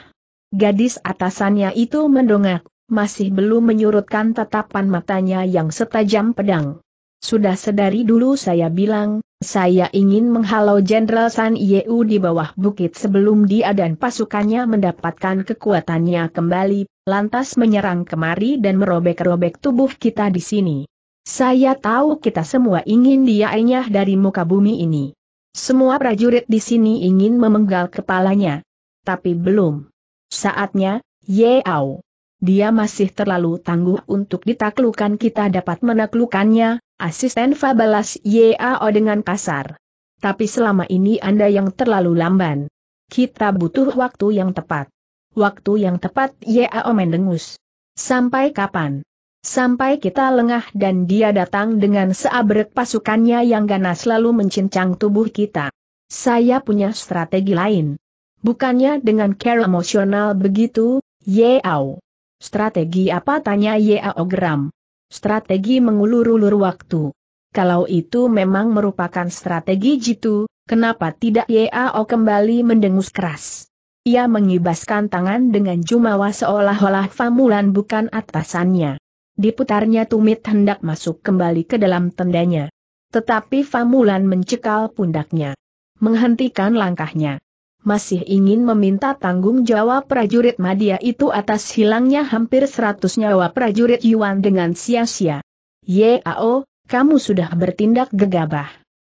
Gadis atasannya itu mendongak, masih belum menyurutkan tatapan matanya yang setajam pedang. Sudah sedari dulu saya bilang, saya ingin menghalau Jenderal San Yeu di bawah bukit sebelum dia dan pasukannya mendapatkan kekuatannya kembali, lantas menyerang kemari dan merobek-robek tubuh kita di sini. Saya tahu kita semua ingin dia enyah dari muka bumi ini. Semua prajurit di sini ingin memenggal kepalanya. Tapi belum. Saatnya, Yeau. Dia masih terlalu tangguh untuk ditaklukan kita dapat menaklukannya, asisten Fabalas Yeau Ao dengan kasar. Tapi selama ini Anda yang terlalu lamban. Kita butuh waktu yang tepat. Waktu yang tepat Yeau mendengus. Sampai kapan? sampai kita lengah dan dia datang dengan seabrek pasukannya yang ganas lalu mencincang tubuh kita. Saya punya strategi lain. Bukannya dengan care emosional begitu, Yeao. Strategi apa tanya Yeao geram. Strategi mengulur-ulur waktu. Kalau itu memang merupakan strategi jitu, kenapa tidak Yeao kembali mendengus keras? Ia mengibaskan tangan dengan jumawa seolah-olah Famulan bukan atasannya diputarnya tumit hendak masuk kembali ke dalam tendanya. Tetapi Famulan mencekal pundaknya. Menghentikan langkahnya. Masih ingin meminta tanggung jawab prajurit Madia itu atas hilangnya hampir seratus nyawa prajurit Yuan dengan sia-sia. Yao, kamu sudah bertindak gegabah.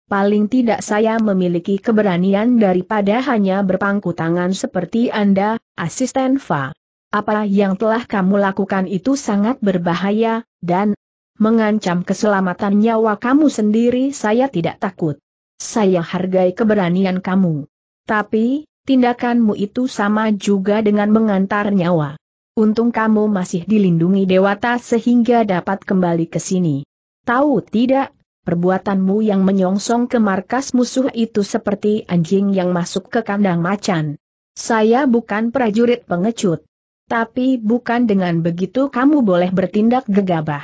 Paling tidak saya memiliki keberanian daripada hanya berpangku tangan seperti Anda, asisten Fa. Apa yang telah kamu lakukan itu sangat berbahaya, dan mengancam keselamatan nyawa kamu sendiri saya tidak takut. Saya hargai keberanian kamu. Tapi, tindakanmu itu sama juga dengan mengantar nyawa. Untung kamu masih dilindungi dewata sehingga dapat kembali ke sini. Tahu tidak, perbuatanmu yang menyongsong ke markas musuh itu seperti anjing yang masuk ke kandang macan. Saya bukan prajurit pengecut. Tapi bukan dengan begitu kamu boleh bertindak gegabah.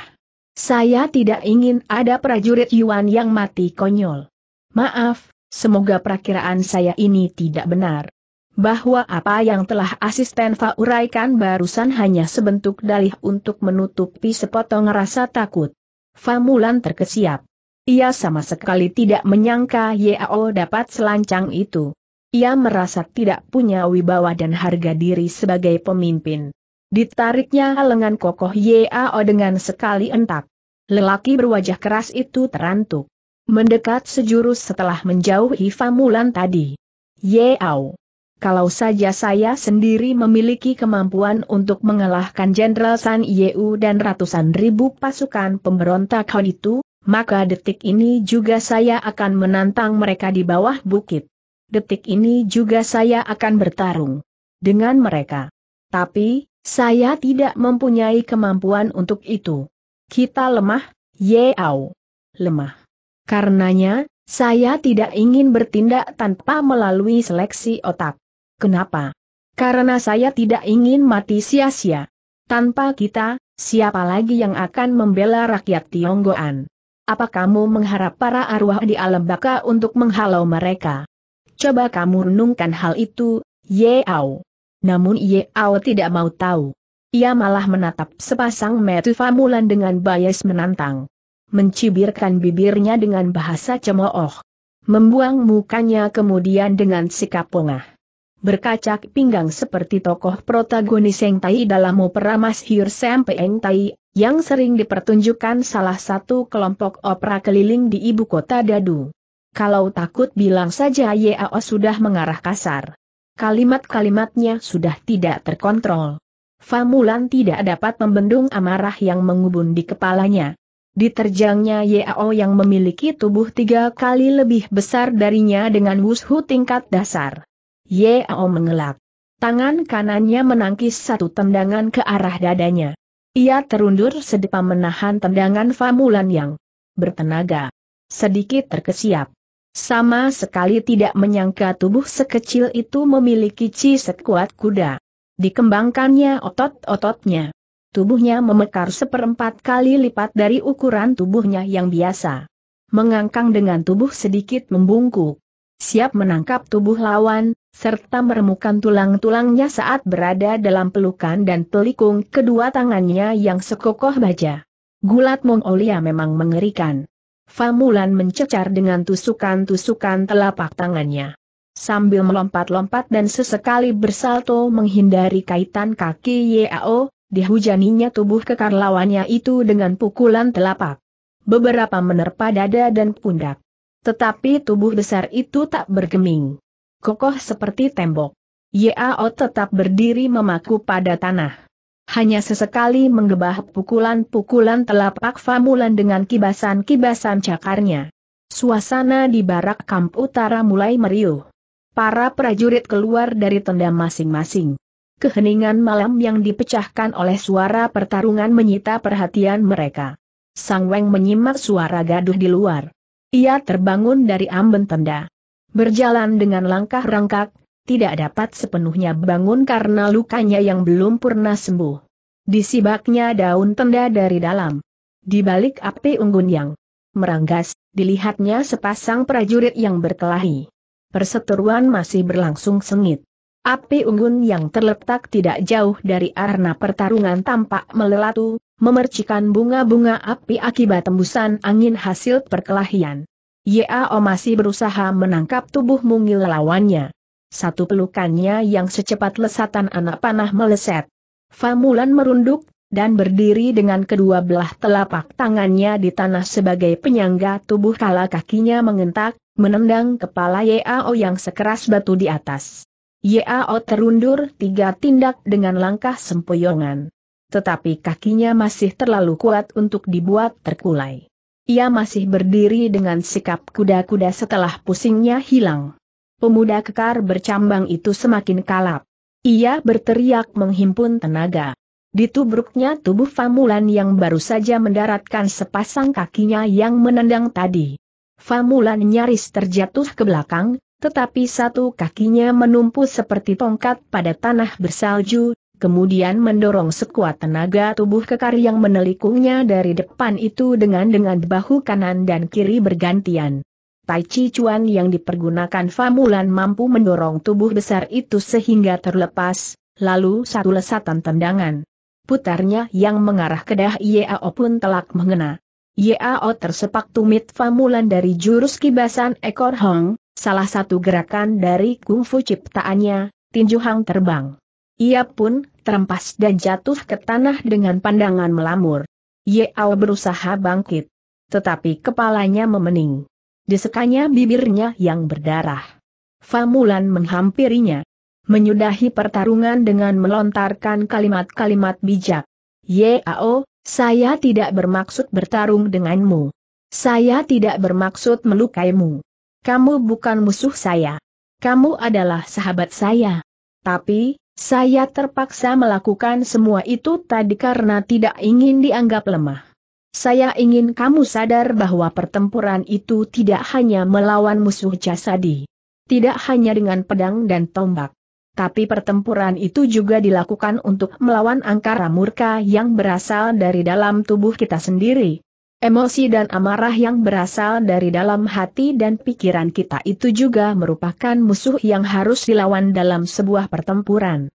Saya tidak ingin ada prajurit Yuan yang mati konyol. Maaf, semoga perkiraan saya ini tidak benar. Bahwa apa yang telah asisten Fa uraikan barusan hanya sebentuk dalih untuk menutupi sepotong rasa takut. Fa Mulan terkesiap. Ia sama sekali tidak menyangka Yao dapat selancang itu. Ia merasa tidak punya wibawa dan harga diri sebagai pemimpin. Ditariknya lengan kokoh Yao dengan sekali entak. Lelaki berwajah keras itu terantuk. Mendekat sejurus setelah menjauhi Famulan tadi. Yao. Kalau saja saya sendiri memiliki kemampuan untuk mengalahkan Jenderal San Yeu dan ratusan ribu pasukan pemberontak Hon itu, maka detik ini juga saya akan menantang mereka di bawah bukit detik ini juga saya akan bertarung dengan mereka. Tapi, saya tidak mempunyai kemampuan untuk itu. Kita lemah, Yeau. Lemah. Karenanya, saya tidak ingin bertindak tanpa melalui seleksi otak. Kenapa? Karena saya tidak ingin mati sia-sia. Tanpa kita, siapa lagi yang akan membela rakyat Tionggoan? Apa kamu mengharap para arwah di alam baka untuk menghalau mereka? Coba kamu renungkan hal itu, Yeau. Namun Yeau tidak mau tahu. Ia malah menatap sepasang metu famulan dengan bias menantang. Mencibirkan bibirnya dengan bahasa cemooh. Membuang mukanya kemudian dengan sikap pongah. Berkacak pinggang seperti tokoh protagonis yang Tai dalam opera Hir Sampai Eng Tai, yang sering dipertunjukkan salah satu kelompok opera keliling di ibu kota Dadu. Kalau takut bilang saja Yao sudah mengarah kasar. Kalimat-kalimatnya sudah tidak terkontrol. Famulan tidak dapat membendung amarah yang mengubun di kepalanya. Diterjangnya Yao yang memiliki tubuh tiga kali lebih besar darinya dengan wushu tingkat dasar. Yao mengelak. Tangan kanannya menangkis satu tendangan ke arah dadanya. Ia terundur sedepa menahan tendangan Famulan yang bertenaga. Sedikit terkesiap. Sama sekali tidak menyangka tubuh sekecil itu memiliki ci sekuat kuda. Dikembangkannya otot-ototnya. Tubuhnya memekar seperempat kali lipat dari ukuran tubuhnya yang biasa. Mengangkang dengan tubuh sedikit membungkuk. Siap menangkap tubuh lawan, serta meremukan tulang-tulangnya saat berada dalam pelukan dan pelikung kedua tangannya yang sekokoh baja. Gulat Mongolia memang mengerikan. Famulan mencecar dengan tusukan-tusukan telapak tangannya. Sambil melompat-lompat dan sesekali bersalto menghindari kaitan kaki Yao, dihujaninya tubuh kekar lawannya itu dengan pukulan telapak. Beberapa menerpa dada dan pundak. Tetapi tubuh besar itu tak bergeming. Kokoh seperti tembok. Yao tetap berdiri memaku pada tanah. Hanya sesekali menggebah pukulan-pukulan telapak Famulan dengan kibasan-kibasan cakarnya. Suasana di barak kamp utara mulai meriuh. Para prajurit keluar dari tenda masing-masing. Keheningan malam yang dipecahkan oleh suara pertarungan menyita perhatian mereka. Sang Weng menyimak suara gaduh di luar. Ia terbangun dari amben tenda. Berjalan dengan langkah rangkak, tidak dapat sepenuhnya bangun karena lukanya yang belum pernah sembuh. Disibaknya daun tenda dari dalam. Di balik api unggun yang meranggas, dilihatnya sepasang prajurit yang berkelahi. Perseteruan masih berlangsung sengit. Api unggun yang terletak tidak jauh dari arna pertarungan tampak melelatu, memercikan bunga-bunga api akibat tembusan angin hasil perkelahian. Yao masih berusaha menangkap tubuh mungil lawannya satu pelukannya yang secepat lesatan anak panah meleset. Famulan merunduk, dan berdiri dengan kedua belah telapak tangannya di tanah sebagai penyangga tubuh kala kakinya mengentak, menendang kepala Yao yang sekeras batu di atas. Yao terundur tiga tindak dengan langkah sempoyongan. Tetapi kakinya masih terlalu kuat untuk dibuat terkulai. Ia masih berdiri dengan sikap kuda-kuda setelah pusingnya hilang pemuda kekar bercambang itu semakin kalap. Ia berteriak menghimpun tenaga. Ditubruknya tubuh Famulan yang baru saja mendaratkan sepasang kakinya yang menendang tadi. Famulan nyaris terjatuh ke belakang, tetapi satu kakinya menumpu seperti tongkat pada tanah bersalju, kemudian mendorong sekuat tenaga tubuh kekar yang menelikungnya dari depan itu dengan dengan bahu kanan dan kiri bergantian. Tai Chi Chuan yang dipergunakan Famulan mampu mendorong tubuh besar itu sehingga terlepas, lalu satu lesatan tendangan. Putarnya yang mengarah ke Dah Yao pun telak mengena. Yao tersepak tumit Famulan dari jurus kibasan ekor Hong, salah satu gerakan dari kungfu ciptaannya, Tinju Hang Terbang. Ia pun terempas dan jatuh ke tanah dengan pandangan melamur. Yao berusaha bangkit. Tetapi kepalanya memening. Disekanya bibirnya yang berdarah. Famulan menghampirinya. Menyudahi pertarungan dengan melontarkan kalimat-kalimat bijak. Yao, saya tidak bermaksud bertarung denganmu. Saya tidak bermaksud melukaimu. Kamu bukan musuh saya. Kamu adalah sahabat saya. Tapi, saya terpaksa melakukan semua itu tadi karena tidak ingin dianggap lemah saya ingin kamu sadar bahwa pertempuran itu tidak hanya melawan musuh jasadi. Tidak hanya dengan pedang dan tombak. Tapi pertempuran itu juga dilakukan untuk melawan angkara murka yang berasal dari dalam tubuh kita sendiri. Emosi dan amarah yang berasal dari dalam hati dan pikiran kita itu juga merupakan musuh yang harus dilawan dalam sebuah pertempuran.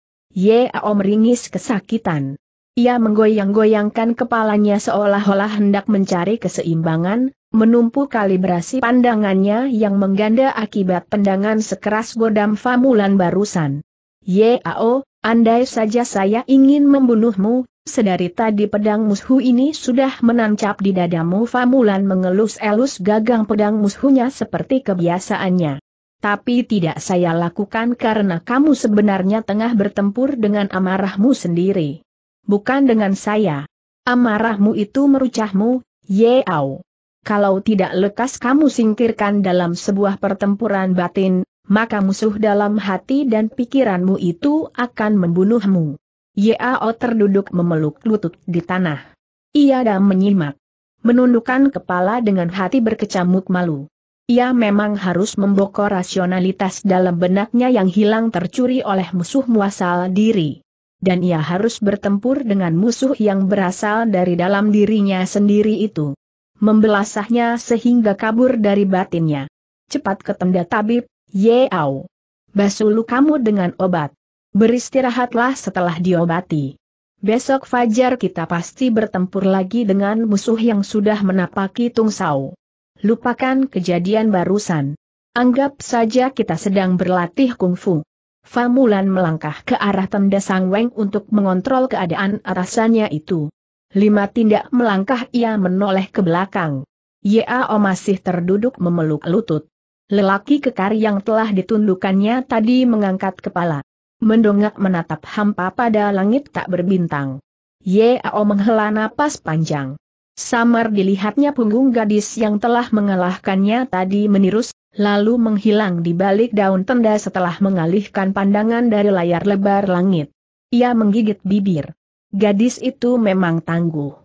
om ringis kesakitan. Ia menggoyang-goyangkan kepalanya seolah-olah hendak mencari keseimbangan, menumpu kalibrasi pandangannya yang mengganda akibat tendangan sekeras godam famulan barusan. Yao, andai saja saya ingin membunuhmu, sedari tadi pedang musuh ini sudah menancap di dadamu Famulan mengelus-elus gagang pedang musuhnya seperti kebiasaannya. Tapi tidak saya lakukan karena kamu sebenarnya tengah bertempur dengan amarahmu sendiri bukan dengan saya. Amarahmu itu merucahmu, Yeau. Kalau tidak lekas kamu singkirkan dalam sebuah pertempuran batin, maka musuh dalam hati dan pikiranmu itu akan membunuhmu. Yeao terduduk memeluk lutut di tanah. Ia dan menyimak. Menundukkan kepala dengan hati berkecamuk malu. Ia memang harus membokor rasionalitas dalam benaknya yang hilang tercuri oleh musuh muasal diri dan ia harus bertempur dengan musuh yang berasal dari dalam dirinya sendiri itu. Membelasahnya sehingga kabur dari batinnya. Cepat ke tenda tabib, Yeau. Basulu kamu dengan obat. Beristirahatlah setelah diobati. Besok fajar kita pasti bertempur lagi dengan musuh yang sudah menapaki Tungsau. Lupakan kejadian barusan. Anggap saja kita sedang berlatih kungfu. Famulan melangkah ke arah tenda Sang Weng untuk mengontrol keadaan atasannya itu. Lima tindak melangkah ia menoleh ke belakang. Yao masih terduduk memeluk lutut. Lelaki kekar yang telah ditundukannya tadi mengangkat kepala. Mendongak menatap hampa pada langit tak berbintang. Yao menghela napas panjang. Samar dilihatnya punggung gadis yang telah mengalahkannya tadi menirus, lalu menghilang di balik daun tenda setelah mengalihkan pandangan dari layar lebar langit. Ia menggigit bibir. Gadis itu memang tangguh.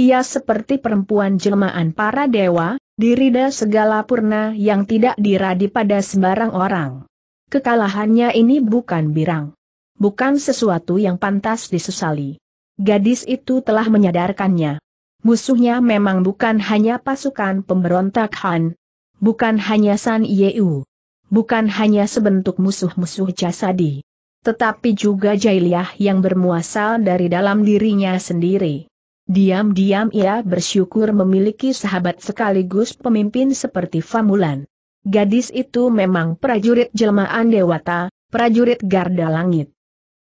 Ia seperti perempuan jelmaan para dewa, dirida segala purna yang tidak diradi pada sembarang orang. Kekalahannya ini bukan birang. Bukan sesuatu yang pantas disesali. Gadis itu telah menyadarkannya. Musuhnya memang bukan hanya pasukan pemberontak Han, Bukan hanya San Yeu. Bukan hanya sebentuk musuh-musuh jasadi. Tetapi juga jahiliah yang bermuasal dari dalam dirinya sendiri. Diam-diam ia bersyukur memiliki sahabat sekaligus pemimpin seperti Famulan. Gadis itu memang prajurit jelmaan dewata, prajurit garda langit.